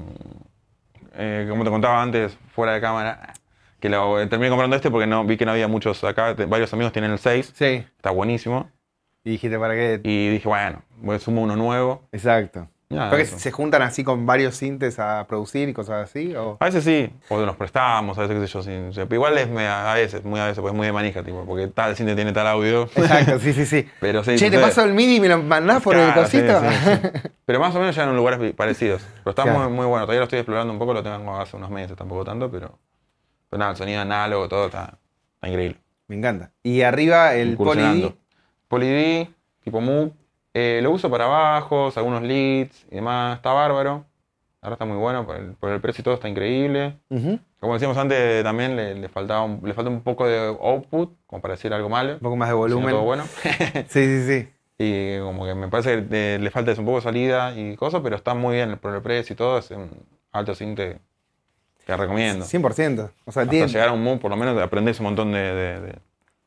eh, como te contaba antes, fuera de cámara, que lo, terminé comprando este porque no vi que no había muchos acá. varios amigos tienen el 6. Sí. Está buenísimo. Y dijiste, ¿para qué? Y dije, bueno, voy, a sumo uno nuevo. Exacto. ¿Pero ah, que se juntan así con varios sintes a producir y cosas así? A veces sí, o nos prestamos, a veces qué sé yo. igual es a veces, muy a veces, pues muy de manija, tipo, porque tal sinte tiene tal audio. Exacto, sí, sí, sí. Pero, che, ¿te paso el MIDI y me lo mandás por el cosito? Pero más o menos ya en lugares parecidos. Pero está muy, bueno, todavía lo estoy explorando un poco, lo tengo hace unos meses, tampoco tanto, pero, pero nada, el sonido análogo, todo está, increíble. Me encanta. Y arriba el Polydí. Polydí, tipo Moog eh, lo uso para bajos, algunos leads y demás. Está bárbaro. Ahora está muy bueno, por el, precio y todo está increíble. Como decíamos antes, también le, faltaba le falta un poco de output, como para decir algo malo. Un poco más de volumen. bueno. sí, sí, sí. Y como que me parece que le falta un poco de salida y cosas, pero está muy bien por el precio y todo. Es un alto cinte que recomiendo. 100%. O sea, Hasta tiene... llegar a un mood, por lo menos, aprendes un montón de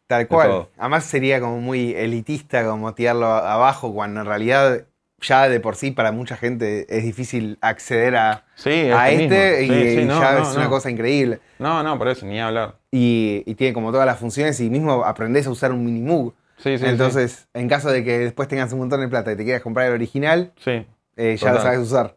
Tal cual. Además sería como muy elitista como tirarlo abajo cuando en realidad ya de por sí para mucha gente es difícil acceder a, este y, ya es una cosa increíble. No, no, por eso, ni hablar. Y, tiene como todas las funciones y mismo aprendes a usar un Minimoog. Sí, sí, Entonces, en caso de que después tengas un montón de plata y te quieras comprar el original, eh, ya lo sabes usar.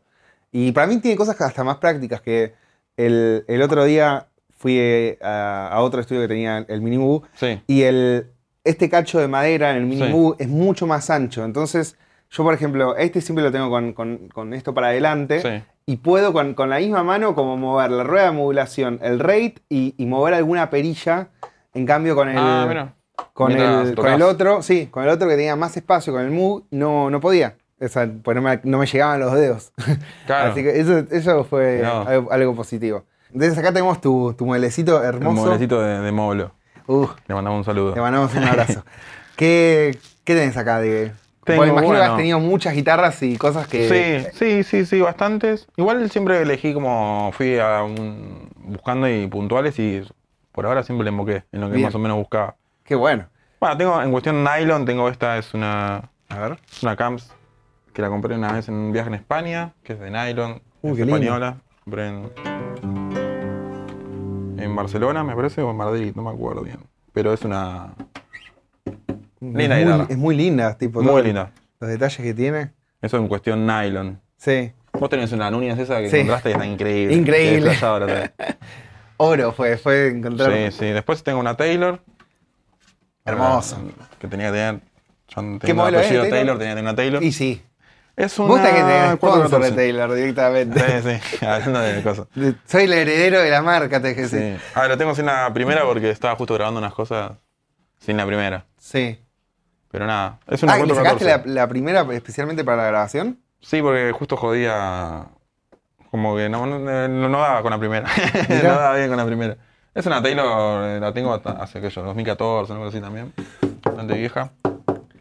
Y para mí tiene cosas hasta más prácticas que el, el otro día fui eh, a, otro estudio que tenía el Mini sí. y el, este cacho de madera en el Mini sí. es mucho más ancho. Entonces, yo, por ejemplo, este siempre lo tengo con, con, esto para adelante y puedo con, con, la misma mano como mover la rueda de modulación, el rate y, mover alguna perilla. En cambio, con el, ah, con, el, otro, sí, con el otro que tenía más espacio, con el Mu, no, no podía. O pues no me, llegaban los dedos. Así que eso, eso fue algo positivo. Desde acá tenemos tu, tu hermoso. Un mueblecito de, de uh. le mandamos un saludo. Le mandamos un abrazo. ¿Qué, tenés acá, de imagino que has tenido muchas guitarras y cosas que... Sí, sí, sí, sí, bastantes. Igual siempre elegí como fui a un, buscando y puntuales y por ahora siempre le emboqué en lo que más o menos buscaba. Qué bueno. Bueno, tengo en cuestión nylon, tengo esta, es una... A ver. Es una Camps que la compré una vez en un viaje en España, que es de nylon, uh, española en Barcelona, me parece, o en Madrid, no me acuerdo bien. Pero es una. Linda es, muy, es muy linda, tipo. Muy linda. Los detalles que tiene. Eso en cuestión nylon. Sí. Vos tenés una Núñez esa que sí. encontraste y está increíble. Increíble. Oro fue, fue encontrar. Sí, sí. Después tengo una Taylor. Hermosa. Que tenía que tener. Yo ¿Qué modelo Taylor? Taylor, tenía que tener una Taylor. Y sí. Es una... Me gusta que te sponsor de Taylor directamente. Sí, sí, hablando de cosas. Soy el heredero de la marca TGC. Sí. Ah, lo tengo sin la primera porque estaba justo grabando unas cosas sin la primera. Sí. Pero nada, es una ah, ¿le la, la, primera especialmente para la grabación? Sí, porque justo jodía. Como que no, no, daba con la primera. no daba bien con la primera. Es una Taylor, eh, la tengo hace que yo, 2014, algo así también. Bastante vieja.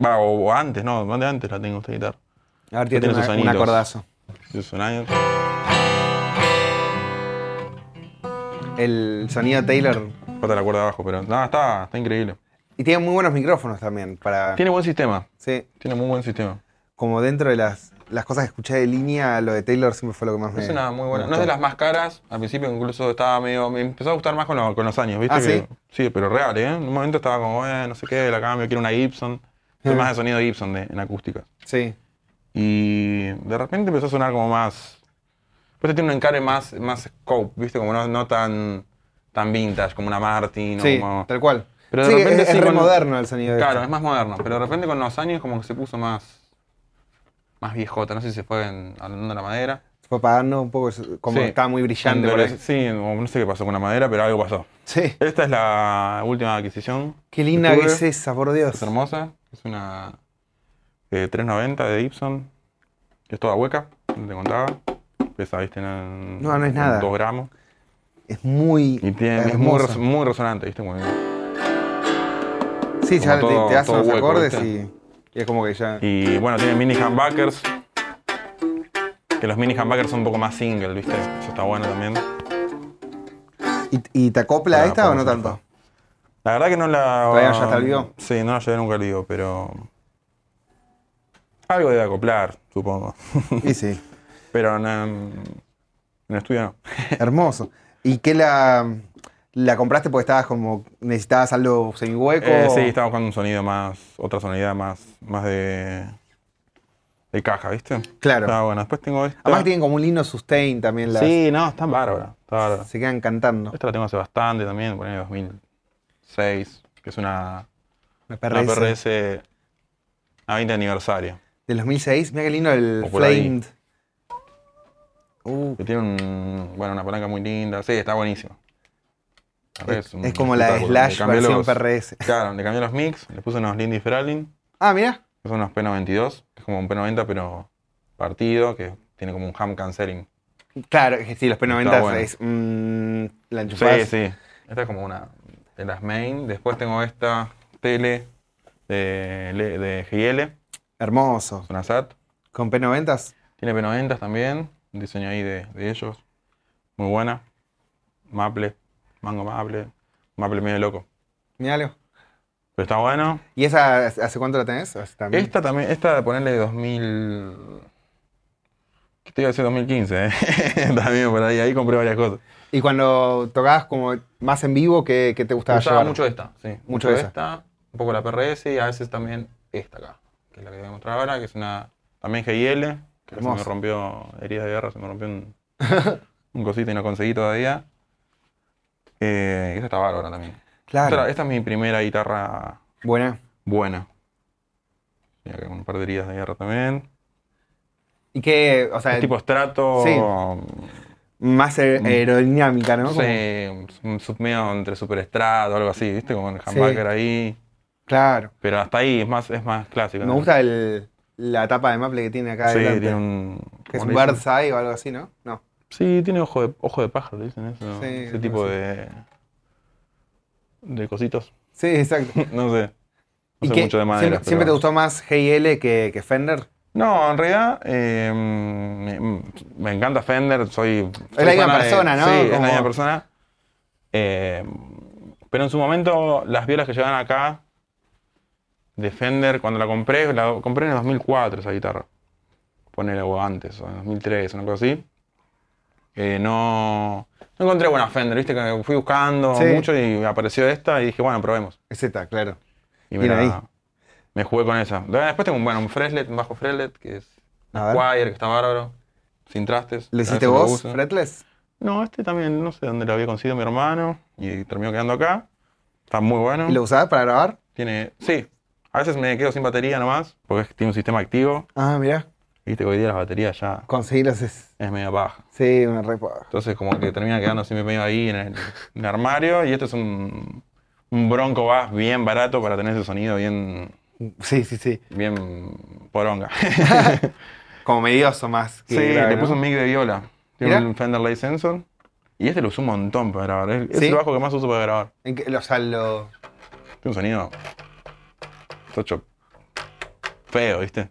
Va, o, antes, no, más de antes la tengo esta guitarra. A tiene un acordazo. El sonido Taylor. Falta la cuerda abajo, pero. No, está, está increíble. Y tiene muy buenos micrófonos también. para... Tiene buen sistema. Sí. Tiene muy buen sistema. Como dentro de las, cosas que escuché de línea, lo de Taylor siempre fue lo que más me. Es una muy buena. No es de las más caras. Al principio incluso estaba medio. Me empezó a gustar más con, los años, ¿viste? Ah, sí? sí, pero real, ¿eh? En un momento estaba como, eh, no sé qué, la cambio, quiero una Gibson. Soy más de sonido Gibson de, en acústica. Sí. Y de repente empezó a sonar como más. Pues tiene un encare más, más scope, ¿viste? Como no, no tan, tan vintage, como una Martin. o como... tal cual. Pero de sí, repente es, sí, moderno el sonido. Este. Claro, es más moderno. Pero de repente con los años como que se puso más. Más viejota. No sé si se fue hablando de la madera. Se fue apagando un poco, como estaba muy brillante. Sí, no sé qué pasó con la madera, pero algo pasó. Sí. Esta es la última adquisición. Qué linda es esa, por Dios. Es hermosa. Es una 390 eh, de Gibson. Es toda hueca, te contaba. Pesa, viste, en, no, no es nada. 2 gramos. Es muy. es muy, resonante, viste. sí, ya te, hace hacen los acordes y, y, es como que ya. Y bueno, tiene mini humbuckers. Que los mini humbuckers son un poco más single, viste. Eso está bueno también. ¿Y, y te acopla a esta o no tanto? La verdad que no la. Todavía ya te Sí, no la llevé nunca al pero algo de acoplar, supongo. Y sí. Pero em, en, el estudio no. Hermoso. ¿Y qué la, la compraste porque estabas como. necesitabas algo semihueco? Eh, sí, estaba buscando un sonido más. otra sonoridad más. más de. de caja, ¿viste? Claro. Ah, bueno. Después tengo Además tienen como un lindo sustain también las. Sí, no, están bárbaras. Se quedan cantando. Esta la tengo hace bastante también, por ahí 2006, que es una. me Una PRS a 20 aniversario. Del 2006. Mira qué lindo el Flamed. Uh. Que tiene un, bueno, una palanca muy linda. Sí, está buenísimo. Es, como la Slash versión PRS. Claro, le cambié los mix, le puse unos Lindy Feralin. Ah, mira. Son unos P92. Es como un P90, pero partido, que tiene como un ham canceling. Claro, sí, los P90 es. Mm, la enchufás. Sí, sí. Esta es como una de las main. Después tengo esta tele de, de GL Hermoso. una ¿Con P90s? Tiene P90s también. Un diseño ahí de, ellos. Muy buena. Maple. Mango Maple. Maple medio loco. Míralo. Pero está bueno. ¿Y esa hace cuánto la tenés? También? Esta también, esta de 2000... ¿Qué te iba a decir 2015? Eh? también por ahí, ahí compré varias cosas. ¿Y cuando tocabas como más en vivo, que te gustaba, Me gustaba mucho esta, sí. Mucho, mucho esta, un poco la PRS y a veces también esta acá que es la que voy a mostrar ahora, que es una también GIL, que se me rompió heridas de guerra, se me rompió un, cosito y no conseguí todavía. Eh, esa está bárbara también. Claro. Esta, es mi primera guitarra. Buena. Buena. un par de heridas de guerra también. Y qué? o sea. tipo estrato. Más aerodinámica, ¿no? Sí, un, submedio entre superestrato, algo así, ¿viste? Como el humbucker ahí. Claro. Pero hasta ahí es más, es más clásico. Me gusta el, la tapa de maple que tiene acá sí, tiene un... Que es un bird's eye o algo así, ¿no? No. Sí, tiene ojo de, ojo de pájaro, dicen eso. Ese tipo de, de cositos. Sí, exacto. no sé. No mucho de madera. ¿Siempre, te gustó más GL que, que Fender? No, en realidad eh, me, encanta Fender, soy... Es la misma persona, ¿no? Sí, es la misma persona. Eh, pero en su momento las violas que llevan acá Defender, cuando la compré, la compré en el 2004 esa guitarra. Ponele algo antes, o en 2003, una cosa así. Eh, no, no encontré buena Fender, viste que fui buscando mucho y apareció esta y dije, bueno, probemos. Z, claro. Y me, me jugué con esa. Después tengo un, bueno, un Freslet, un bajo fretless que es un Wire, que está bárbaro, sin trastes. ¿Le hiciste vos, Fretless? No, este también, no sé dónde lo había conseguido mi hermano y terminó quedando acá. Está muy bueno. lo usabas para grabar? Tiene, sí, a veces me quedo sin batería nomás, porque tiene un sistema activo. Ah, mirá. Viste que hoy día las baterías ya. Conseguirlas es. Es medio baja. Sí, una re Entonces, como que termina quedando siempre medio ahí en el, armario. Y este es un, un Bronco Bass bien barato para tener ese sonido bien. Sí, sí, sí. Bien poronga. como medioso más. sí, le puse un mic de viola. Tiene un Fender Light Sensor. Y este lo uso un montón para grabar. Es, ¿Sí? es el bajo que más uso para grabar. ¿En qué, o sea, Tiene un sonido feo, ¿viste?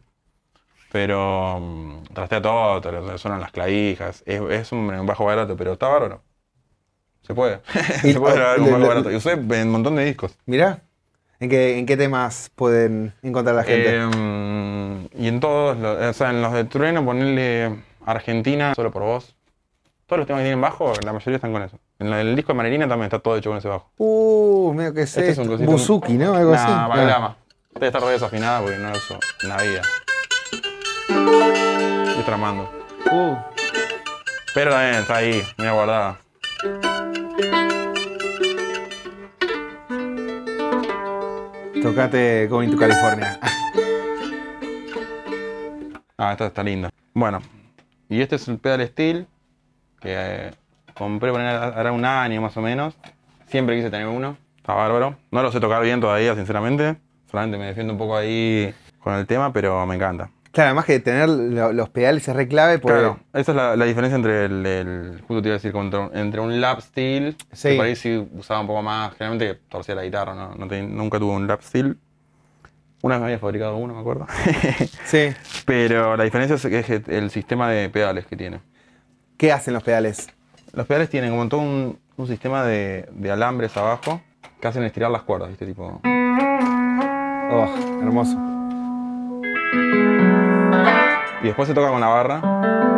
Pero mm, trastea todo, todo suenan las clavijas. Es, un, bajo barato, pero está bárbaro. Se puede. Se puede oh, grabar un bajo barato. yo sé en un montón de discos. Mirá. ¿En qué, en temas pueden encontrar la gente? Eh, mm, y en todos, o sea, en los de Trueno, ponerle Argentina solo por vos. Todos los temas que tienen bajo, la mayoría están con eso. En el disco de Marilina también está todo hecho con ese bajo. Uh, medio que sé. Este es un Buzuki, ¿no? Algo así. Debe estar re porque no la uso en la vida. Estoy tramando. Uh. Pero también está ahí, muy guardada. Tocate Going to California. ah, esta está linda. Bueno, y este es el pedal steel que eh, compré poner un año más o menos. Siempre quise tener uno. Está bárbaro. No lo sé tocar bien todavía, sinceramente solamente me defiendo un poco ahí con el tema, pero me encanta. Claro, además que tener los pedales es re clave. Porque... Claro, esa es la, diferencia entre el, Justo te iba a decir, entre un lap steel, sí. que por ahí sí usaba un poco más, generalmente torcía la guitarra, ¿no? nunca tuvo un lap steel. Una vez me había fabricado uno, me acuerdo. sí. Pero la diferencia es, es el sistema de pedales que tiene. ¿Qué hacen los pedales? Los pedales tienen como todo un, sistema de, alambres abajo que hacen estirar las cuerdas, Este Tipo. Oh, hermoso. Y después se toca con la barra.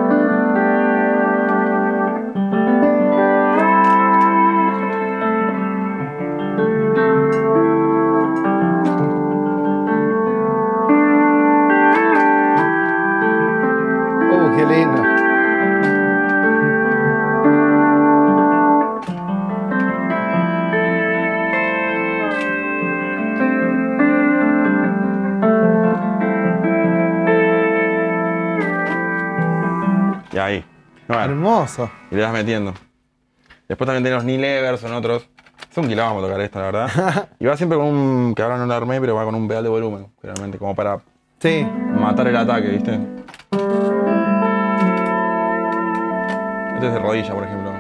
Hermoso. Y le vas metiendo. Después también knee levers, son otros. Es un vamos a tocar esto, la verdad. y va siempre con un. que ahora no lo armé, pero va con un pedal de volumen, realmente, como para. Sí. matar el ataque, ¿viste? Este es de rodilla, por ejemplo.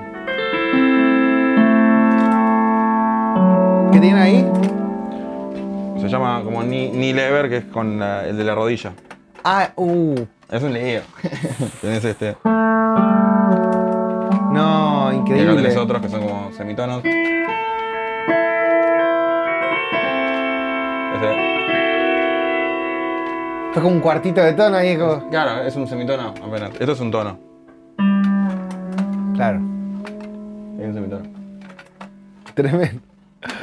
¿Qué tiene ahí? Se llama como knee Lever, que es con el de la rodilla. Ah, uh. Es un lío. Tenés este increíble. Y acá tenés otros que son como semitonos. Este. Fue como un cuartito de tono viejo Claro, es un semitono apenas. Esto es un tono. Claro, Es un semitono. tremendo.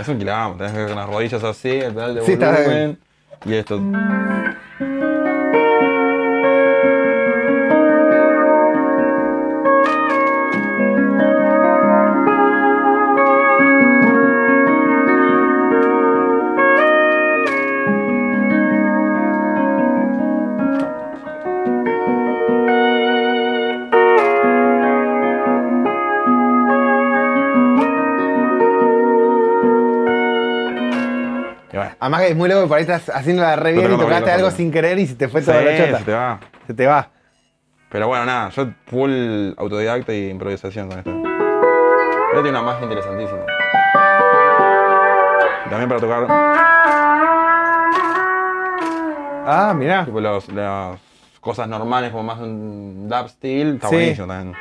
Es un quilombo, tenés que con las rodillas así, el pedal de volumen. Y esto. es muy loco, por ahí haciendo la re bien y tocaste algo sin querer y se te fue toda la chota. Se te va. Se te va. Pero bueno, nada, yo full autodidacta y improvisación con esto. Pero tiene una magia interesantísima. También para tocar. Ah, mirá. Tipo los, las cosas normales como más un dub steel, está buenísimo también.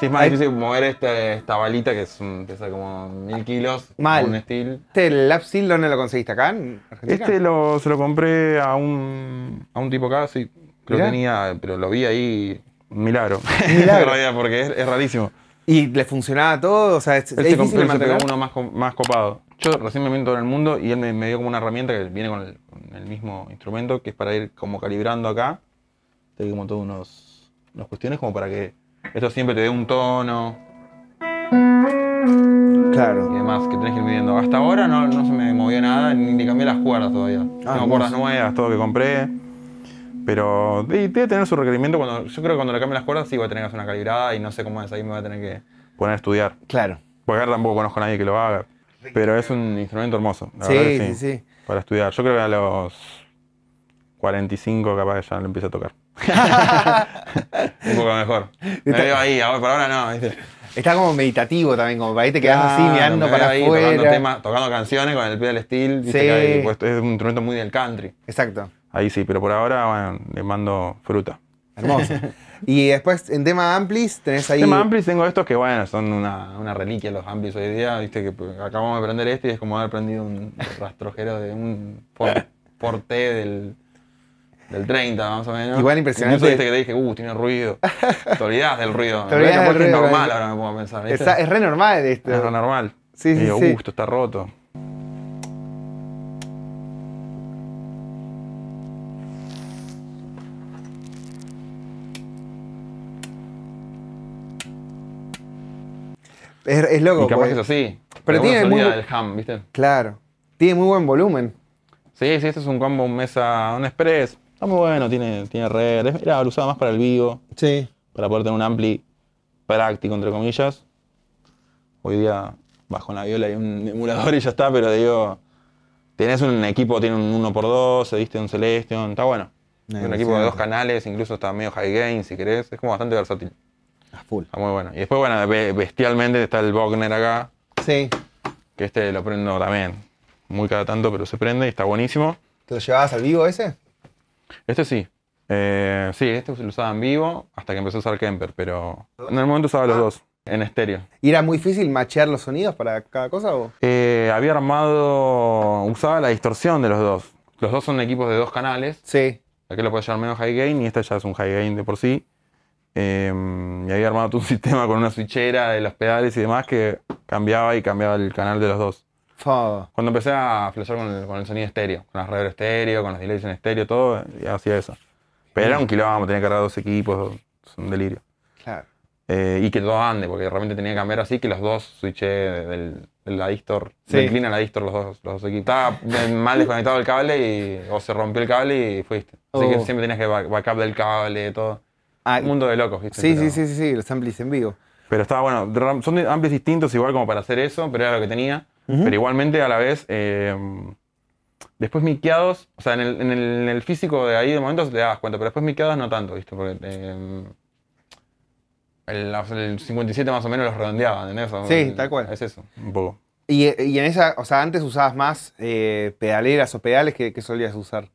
Sí, es más difícil mover este, esta balita que es pesa como mil kilos. Mal. Un steel. ¿Este lap steel dónde lo conseguiste? ¿Acá en Este lo, se lo compré a un, a un tipo acá, sí. que Lo tenía, pero lo vi ahí. Un milagro. porque es, es rarísimo. ¿Y le funcionaba todo? O sea, es, se este uno más, copado. Yo recién me en el mundo y él me, dio como una herramienta que viene con el, mismo instrumento, que es para ir como calibrando acá. Tengo como todos unos, unas cuestiones como para que esto siempre te dé un tono. Claro. Y demás, que tenés que ir midiendo. Hasta ahora no, no se me movió nada, ni, cambié las cuerdas todavía. Ah, Tengo cuerdas nuevas, todo que compré. Pero debe tener su requerimiento. Cuando, yo creo que cuando le cambie las cuerdas sí voy a tener que hacer una calibrada y no sé cómo es. Ahí me voy a tener que poner a estudiar. Claro. Porque ahora tampoco conozco a nadie que lo haga. Pero es un instrumento hermoso. La sí, verdad sí, sí, Para estudiar. Yo creo que a los 45 capaz ya lo empiezo a tocar. un poco mejor. Me veo ahí, ahora, por ahora no. Está como meditativo también, como para ahí te quedas así mirando para ahí, afuera. Tocando, canciones con el pie del steel. Sí. es un instrumento muy del country. Exacto. Ahí sí, pero por ahora bueno, le mando fruta. Hermoso. y después en tema amplis tenés ahí... En tema amplis tengo estos que bueno, son una, reliquia los amplis hoy día. Viste que pues, acabamos de aprender este y es como haber prendido un rastrojero de un porté del del 30 más o menos. Igual impresionante. Y este que te dije, uh, tiene ruido. Te olvidás del ruido. Te olvidás del ruido. Es normal ahora me pongo a pensar. Es, re normal esto. Es re normal. Sí, y sí, digo, uh, Gusto, está roto. Es, es loco. Y capaz pues. eso sí. Pero, pero tiene muy. Del ham, ¿viste? Claro. Tiene muy buen volumen. Sí, sí, este es un combo, un mesa, un express. Está muy bueno, tiene, tiene red. Era usado más para el vivo. Sí. Para poder tener un ampli práctico, entre comillas. Hoy día bajo la viola y un emulador y ya está, pero digo, tenés un equipo, tiene un 1x2, viste un Celestion, está bueno. un equipo de dos canales, incluso está medio high gain si querés, es como bastante versátil. a full. Está muy bueno. Y después, bueno, bestialmente está el Bogner acá. Sí. Que este lo prendo también. Muy cada tanto, pero se prende y está buenísimo. ¿Te lo llevabas al vivo ese? Este sí. Eh, sí, este lo usaba en vivo hasta que empecé a usar Kemper, pero en el momento usaba los ah. dos. En estéreo. ¿Y era muy difícil machear los sonidos para cada cosa eh, había armado. Usaba la distorsión de los dos. Los dos son equipos de dos canales. Sí. Aquí lo puedes llamar menos high gain y este ya es un high gain de por sí. Em, y había armado un sistema con una switchera de los pedales y demás que cambiaba y cambiaba el canal de los dos. Cuando empecé a flechar con el, sonido estéreo, con las redes estéreo, con los delays en estéreo, todo, y hacía eso. Pero era un kilómetro, tenía que cargar dos equipos, es un delirio. Claro. Eh, y que todo ande, porque realmente tenía que cambiar así que los dos switché del, del la distor, sí. del la distor los dos, los dos equipos. Estaba mal desconectado el cable y, o se rompió el cable y fuiste. Así que oh. siempre tenías que backup del cable, todo. Ah, mundo de locos, Sí, sí, sí, sí, los amplis en vivo. Pero estaba bueno, son amplis distintos igual como para hacer eso, pero era lo que tenía. Pero igualmente a la vez, eh, después miqueados, o sea, en el, físico de ahí de momento te das cuenta, pero después miqueados no tanto, ¿viste? Porque eh, el, 57 más o menos los redondeaban en eso. Sí, tal cual. Es eso, un poco. Y, en esa, o sea, antes usabas más eh, pedaleras o pedales que, solías usar.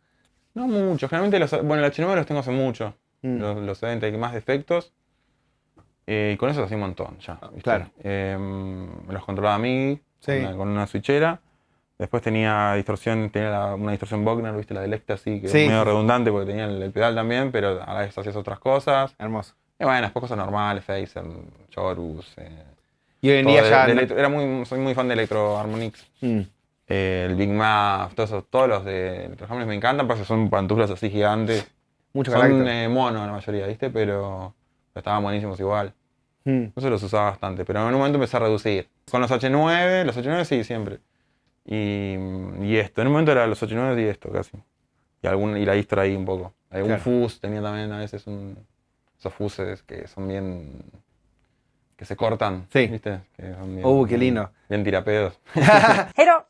No mucho, generalmente los, bueno, los H9 los tengo hace mucho, mm. los, los 70 y más defectos. Eh, y con eso hacía un montón ya. Ah, claro. Eh, me los controlaba a mí con una switchera. Después tenía distorsión, tenía una distorsión Bogner, viste, la del así que es medio redundante porque tenía el, pedal también, pero a veces hacías otras cosas. Hermoso. Y bueno, cosas normales, Phaser, Chorus. Eh, y ya. era muy, soy muy fan de Electro Harmonix. Mm. el Big Muff, todos, todos los de Electro me encantan, porque son pantuflas así gigantes. Mucho son mono la mayoría, ¿viste? Pero estaban buenísimos igual. Hmm. No se los usaba bastante, pero en un momento empecé a reducir. Con los H9, los H9 sí, siempre. Y, esto, en un momento era los H9 y esto casi. Y, algún, y la distraí ahí un poco. Algún fus tenía también a veces un, esos fuses que son bien que se cortan. Sí. ¿Viste? Que son bien, uh, qué lindo. Bien, tirapedos. Pero.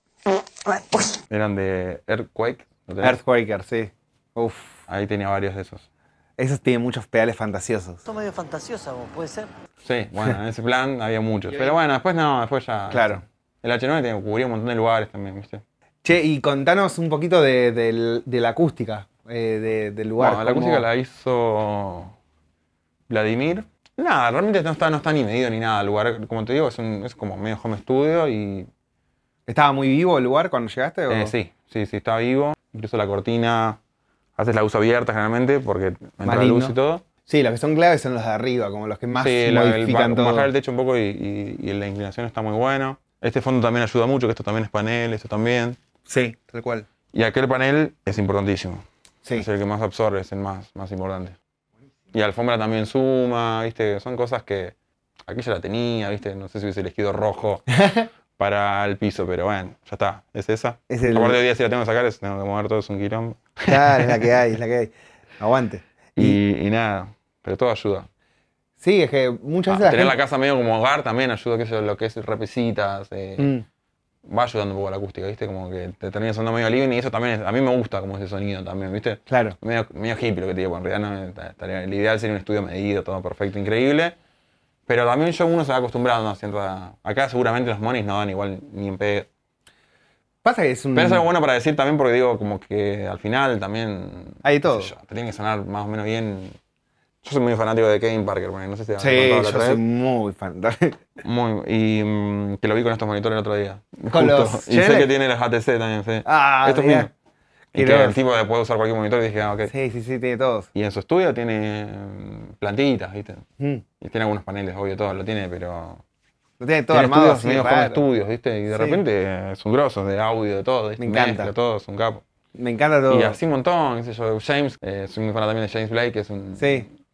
Eran de Earthquake. Earthquaker, sí. Uf. Ahí tenía varios de esos. Esas tienen muchos pedales fantasiosos. Son medio fantasiosos, ¿puede ser? Sí, bueno, en ese plan había muchos. Pero bueno, después no, después ya. Claro. El H9 cubría un montón de lugares también, ¿viste? Che, y contanos un poquito de, la acústica eh, del lugar. No, la acústica la hizo Vladimir. Nada, realmente no está, no está ni medido ni nada. El lugar, como te digo, es, como medio home studio y. ¿Estaba muy vivo el lugar cuando llegaste? Eh, sí, sí, sí, estaba vivo. Incluso la cortina haces la luz abierta generalmente porque entra la luz y todo. Sí, los que son claves son los de arriba, como los que más sí, el, todo. bajar el techo un poco y, la inclinación está muy buena. Este fondo también ayuda mucho, que esto también es panel, esto también. Sí, tal cual. Y aquel panel es importantísimo. Sí. Es el que más absorbe, es el más, más importante. Y alfombra también suma, ¿viste? Son cosas que aquí ya la tenía, ¿viste? No sé si hubiese elegido rojo para el piso, pero bueno, ya está, es esa. Es el... Aparte hoy día si la tengo que sacar, es, tengo que mover todo, es un quilombo. Claro, es la que hay, es la que hay. Aguante. Y, nada, pero todo ayuda. Sí, es que muchas veces... Ah, tener la, casa medio como hogar también ayuda, que eso lo que es repesitas eh, mm. va ayudando un poco la acústica, ¿viste? Como que te termina sonando medio living y eso también, a mí me gusta como ese sonido también, ¿viste? Claro. Medio, medio hippie lo que te digo, en realidad no, el ideal sería un estudio medido, todo perfecto, increíble pero también yo uno se va acostumbrado. no Acá seguramente los monis no dan igual ni en P Pasa que es un... Pero eso algo bueno para decir también porque digo, como que al final también... Hay todo. tiene que sonar más o menos bien... Yo soy muy fanático de Kevin Parker, no sé si te Sí, yo soy muy fan. muy, y mm, que lo vi con estos monitores el otro día. Con los... Y sé que tiene las ATC también, sí. Ah, Esto y que el tipo puede usar cualquier monitor y dije, ah, ok. Sí, sí, sí, tiene todos. Y en su estudio tiene mm, plantillitas, ¿viste? Mm. Y tiene algunos paneles, obvio, todo lo tiene, pero. Lo tiene todo tiene armado. Estudios, así, como estudios, ¿viste? Y de repente es un grosso de audio, de todo, Me este encanta. todo, es un capo. Me encanta todo. Y así un montón, qué sé yo. James, eh, soy muy fan también de James Blake, que es un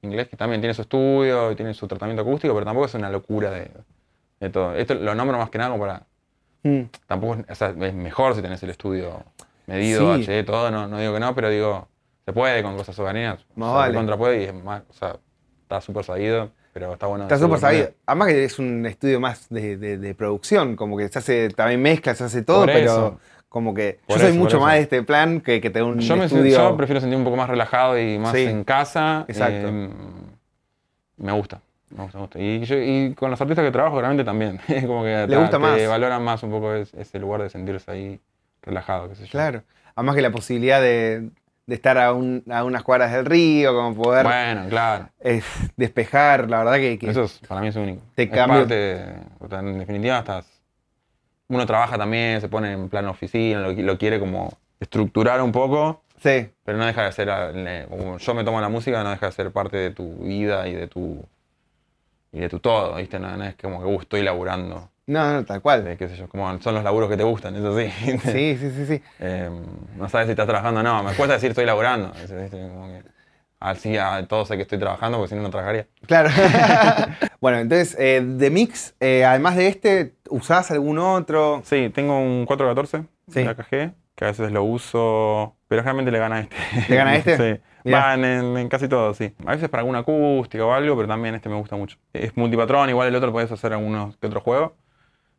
inglés que también tiene su estudio y tiene su tratamiento acústico, pero tampoco es una locura de, de todo. Esto lo nombro más que nada como para. Mm. Tampoco o sea, es mejor si tenés el estudio medido, HD, todo, no, digo que no, pero digo, se puede con cosas soberanías. No vale. Contra puede y más, o sea, está súper sabido, pero está bueno. Está súper sabido. Además que es un estudio más de, producción, como que se hace también mezcla, se hace todo, pero como que yo soy mucho más de este plan que, que un yo estudio. yo prefiero sentir un poco más relajado y más en casa. Exacto. Eh, me gusta. Me gusta, me gusta. Y, con los artistas que trabajo, realmente también. como que Le gusta más. valoran más un poco ese lugar de sentirse ahí relajado, qué sé yo. Claro. Además que la posibilidad de, estar a, unas cuadras del río, como poder bueno, claro. es, despejar, la verdad que... Eso para mí es único. Te cambia, en definitiva, estás, uno trabaja también, se pone en plano oficina, lo, quiere como estructurar un poco. Sí. Pero no deja de ser, eh, yo me tomo la música, no deja de ser parte de tu vida y de tu, y de tu todo, ¿viste? No, es como que uh, estoy laburando. No, no, tal cual. qué sé yo, como son los laburos que te gustan, eso sí. sí, sí, sí, sí. Eh, no sabes si estás trabajando o no. Me cuesta decir estoy laburando. así a todos sé que estoy trabajando, porque si no, no trabajaría. Claro. bueno, entonces, eh, de Mix, eh, además de este, ¿usás algún otro? Sí, tengo un 414 sí. la que a veces lo uso, pero realmente le gana este. ¿Le gana este? sí. Van en, casi todo, sí. A veces para alguna acústica o algo, pero también este me gusta mucho. Es multipatrón, igual el otro puedes hacer algunos que otro juego.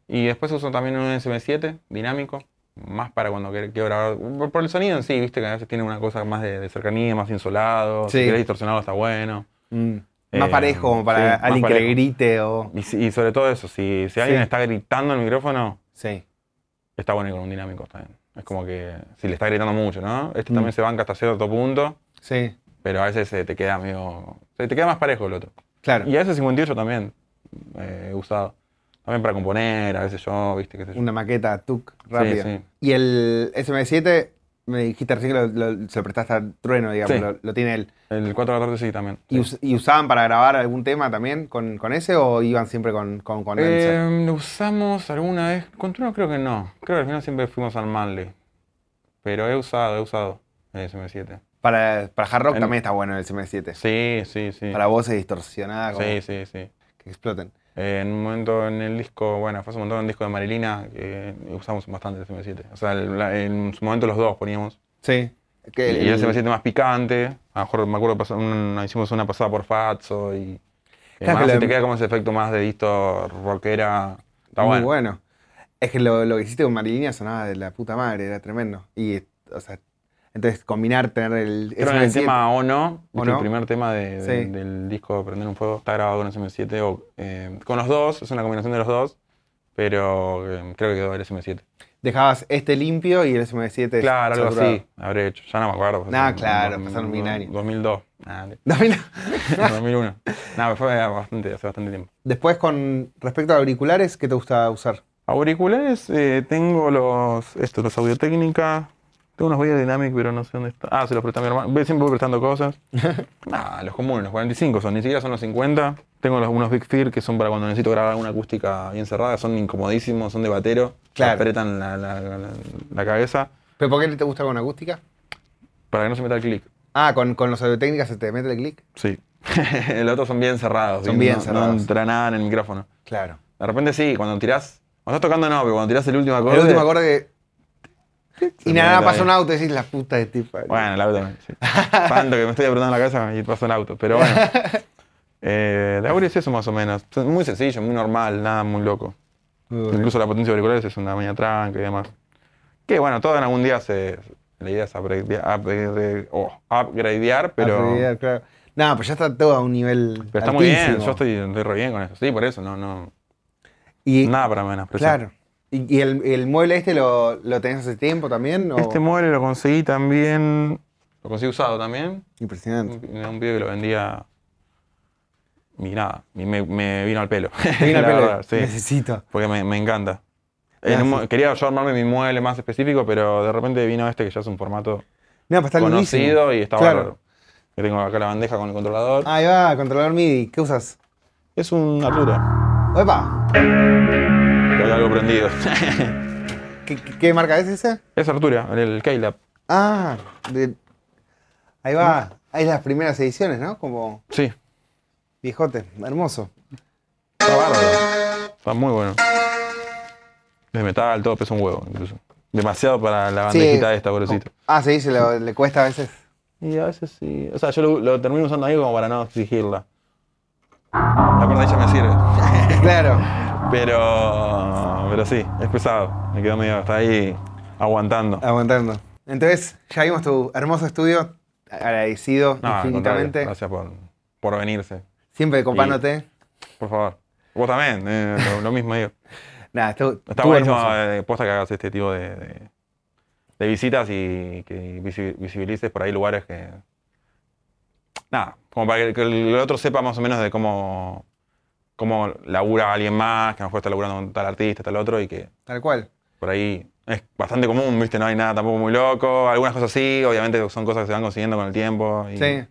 Y después uso también un SM7 dinámico, más para cuando quiero grabar. Por, el sonido en sí, viste que a veces tiene una cosa más de, cercanía, más insulado Si quieres distorsionado está bueno. Mm. Eh, más parejo, como para alguien que le grite o. Y, sobre todo eso, si, alguien está gritando en el micrófono, sí. está bueno ir con un dinámico también. Es como que si le está gritando mucho, ¿no? Este mm. también se banca hasta cierto punto. Sí. Pero a veces se eh, te queda medio. te queda más parejo el otro. Claro. Y a veces 58 también eh, he usado también para componer, a veces yo, viste, qué sé yo. Una maqueta, tuc, rápido. Y el SM7, me dijiste recién que se lo prestaste a Trueno, digamos, lo, tiene él. El 414 sí también. ¿Y, usaban para grabar algún tema también con, ese o iban siempre con, con, eh, Lo usamos alguna vez, con Trueno creo que no, creo que al final siempre fuimos al Manly, pero he usado, he usado el SM7. Para, para hard rock también está bueno el SM7. Sí, sí, sí. Para voces distorsionadas. Como sí, sí, sí. Que exploten. Eh, en un momento en el disco, bueno, fue hace un montón en el disco de Marilina, que usamos bastante el FM7. O sea, en su momento los dos poníamos. Sí. Que y el FM7 más picante. A lo mejor me acuerdo, que hicimos una pasada por Fatso y. Claro eh, que te queda como ese efecto más de visto rockera. Está muy bueno. bueno. Es que lo, lo, que hiciste con Marilina sonaba de la puta madre, era tremendo. Y, o sea, entonces, combinar, tener el. Creo el tema O no, el primer tema del disco Prender un Fuego está grabado con SM7 o eh, con los dos, es una combinación de los dos, pero eh, creo que quedó el SM7. Dejabas este limpio y el SM7. Claro, algo así habré hecho, ya no me acuerdo. Nah, claro, empezaron pasaron mil años. 2002. Nah, 2001. Nada, fue hace bastante tiempo. Después, con respecto a auriculares, ¿qué te gusta usar? Auriculares, eh, tengo los, esto, los Audio Técnica, tengo unos videos Dynamic, pero no sé dónde está. Ah, se los presta mi hermano. Siempre voy prestando cosas. Nah, los comunes, los 45 son, ni siquiera son los 50. Tengo los, unos Big Fear que son para cuando necesito grabar alguna acústica bien cerrada. Son incomodísimos, son de batero. Claro. Apretan la, cabeza. ¿Pero por qué te gusta con acústica? Para que no se meta el clic. Ah, ¿con, con los técnicas se te mete el clic? Sí. los otros son bien cerrados. Son bien, cerrados. No, entra nada en el micrófono. Claro. De repente sí, cuando tirás. Cuando estás tocando no, pero cuando tirás el último acorde. El último acorde y nada, pasó un auto y decís, la puta de ti, Bueno, el auto. Sí. Tanto que me estoy apretando la casa y pasó un auto. Pero bueno. la eh, de es eso más o menos. Muy sencillo, muy normal, nada muy loco. Incluso la potencia auricular es una maña tranca y demás. Que bueno, todo en algún día se. La idea es upgradear, oh, upgradear pero. Upgradear, claro. No, pues ya está todo a un nivel. Pero está muy bien, yo estoy, re bien con eso. Sí, por eso, no, no. nada para menos. Claro. ¿Y, el, mueble este lo, lo, tenés hace tiempo también? Este mueble lo conseguí también. Lo conseguí usado también. Impresionante. Un, un video que lo vendía. Y nada, me, vino al pelo. Me vino al pelo. sí. Necesito. Porque me, encanta. quería yo armarme mi mueble más específico, pero de repente vino este que ya es un formato pues conocido y está claro. tengo acá la bandeja con el controlador. Ahí va, controlador MIDI. ¿Qué usas? Es un Atura. ¡Epa! prendido. ¿Qué, marca es esa? Es Arturia el K-Lab. Ah, ahí va. Ahí las primeras ediciones, ¿no? Como... Sí. Viejote, hermoso. Está bárbaro. Está muy bueno. De metal, todo pesa un huevo, incluso. Demasiado para la bandejita de esta, pobrecito. Oh. Ah, sí, se le cuesta a veces. Y a veces sí. O sea, yo lo, termino usando ahí como para no exigirla. La ella me sirve. claro. Pero, pero sí, es pesado. Me quedo medio hasta ahí aguantando. Aguantando. Entonces, ya vimos tu hermoso estudio. Agradecido infinitamente. Gracias por, por, venirse. Siempre compándote. por favor. Vos también, eh, lo, mismo digo. Nada, Está buenísimo eh, posta que hagas este tipo de, de, de visitas y que visibilices por ahí lugares que. Nada, como para que el otro sepa más o menos de cómo, cómo labura alguien más, que a lo mejor está laburando con tal artista, tal otro, y que. Tal cual. Por ahí es bastante común, ¿viste? No hay nada tampoco muy loco. Algunas cosas sí, obviamente son cosas que se van consiguiendo con el tiempo. sí.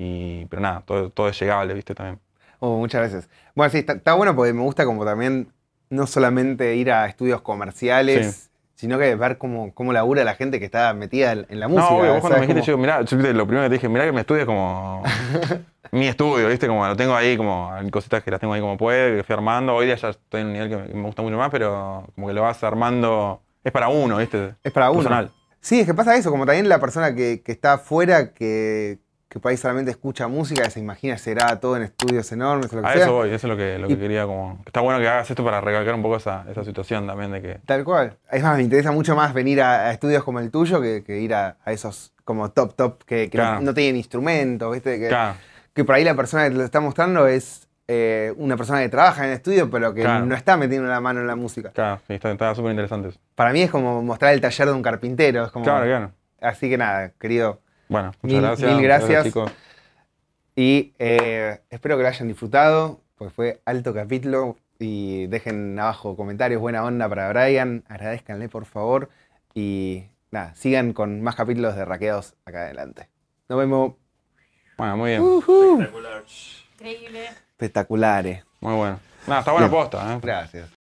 Y, pero nada, todo, todo es llegable, ¿viste? También. Oh, muchas gracias Bueno, sí, está, está, bueno porque me gusta como también no solamente ir a estudios comerciales. Sí sino que ver cómo, cómo labura la gente que está metida en, la música. No, vos cuando me dijiste, yo yo, mirá, lo primero que te dije, mirá que me estudio como mi estudio, ¿viste? Como lo tengo ahí, como cositas que las tengo ahí como puede, que fui armando. Hoy día ya estoy en un nivel que me gusta mucho más, pero como que lo vas armando, es para uno, ¿viste? Es para uno. Sí, es que pasa eso, como también la persona que, que está afuera, que, que por ahí solamente escucha música, que se imagina será todo en estudios enormes. O lo que a eso voy, eso es lo que, quería. Como, está bueno que hagas esto para recalcar un poco esa, situación también de que. Tal cual. Es más, me interesa mucho más venir a, estudios como el tuyo que, que ir a, esos como top top que, no, tienen instrumentos, ¿viste? Que, que por ahí la persona que te lo está mostrando es eh, una persona que trabaja en el estudio, pero que no está metiendo la mano en la música. Claro, sí, está, súper interesante. Para mí es como mostrar el taller de un carpintero. como, claro, claro. Así que nada, querido bueno, muchas mil, gracias. y eh, espero que lo hayan disfrutado, porque fue alto capítulo. Y dejen abajo comentarios, buena onda para Brian. Agradezcanle, por favor. Y nada, sigan con más capítulos de Raqueados acá adelante. Nos vemos. Bueno, muy bien. Espectacular. Espectaculares. Muy bueno. Nada, está buena posta, ¿eh? Gracias.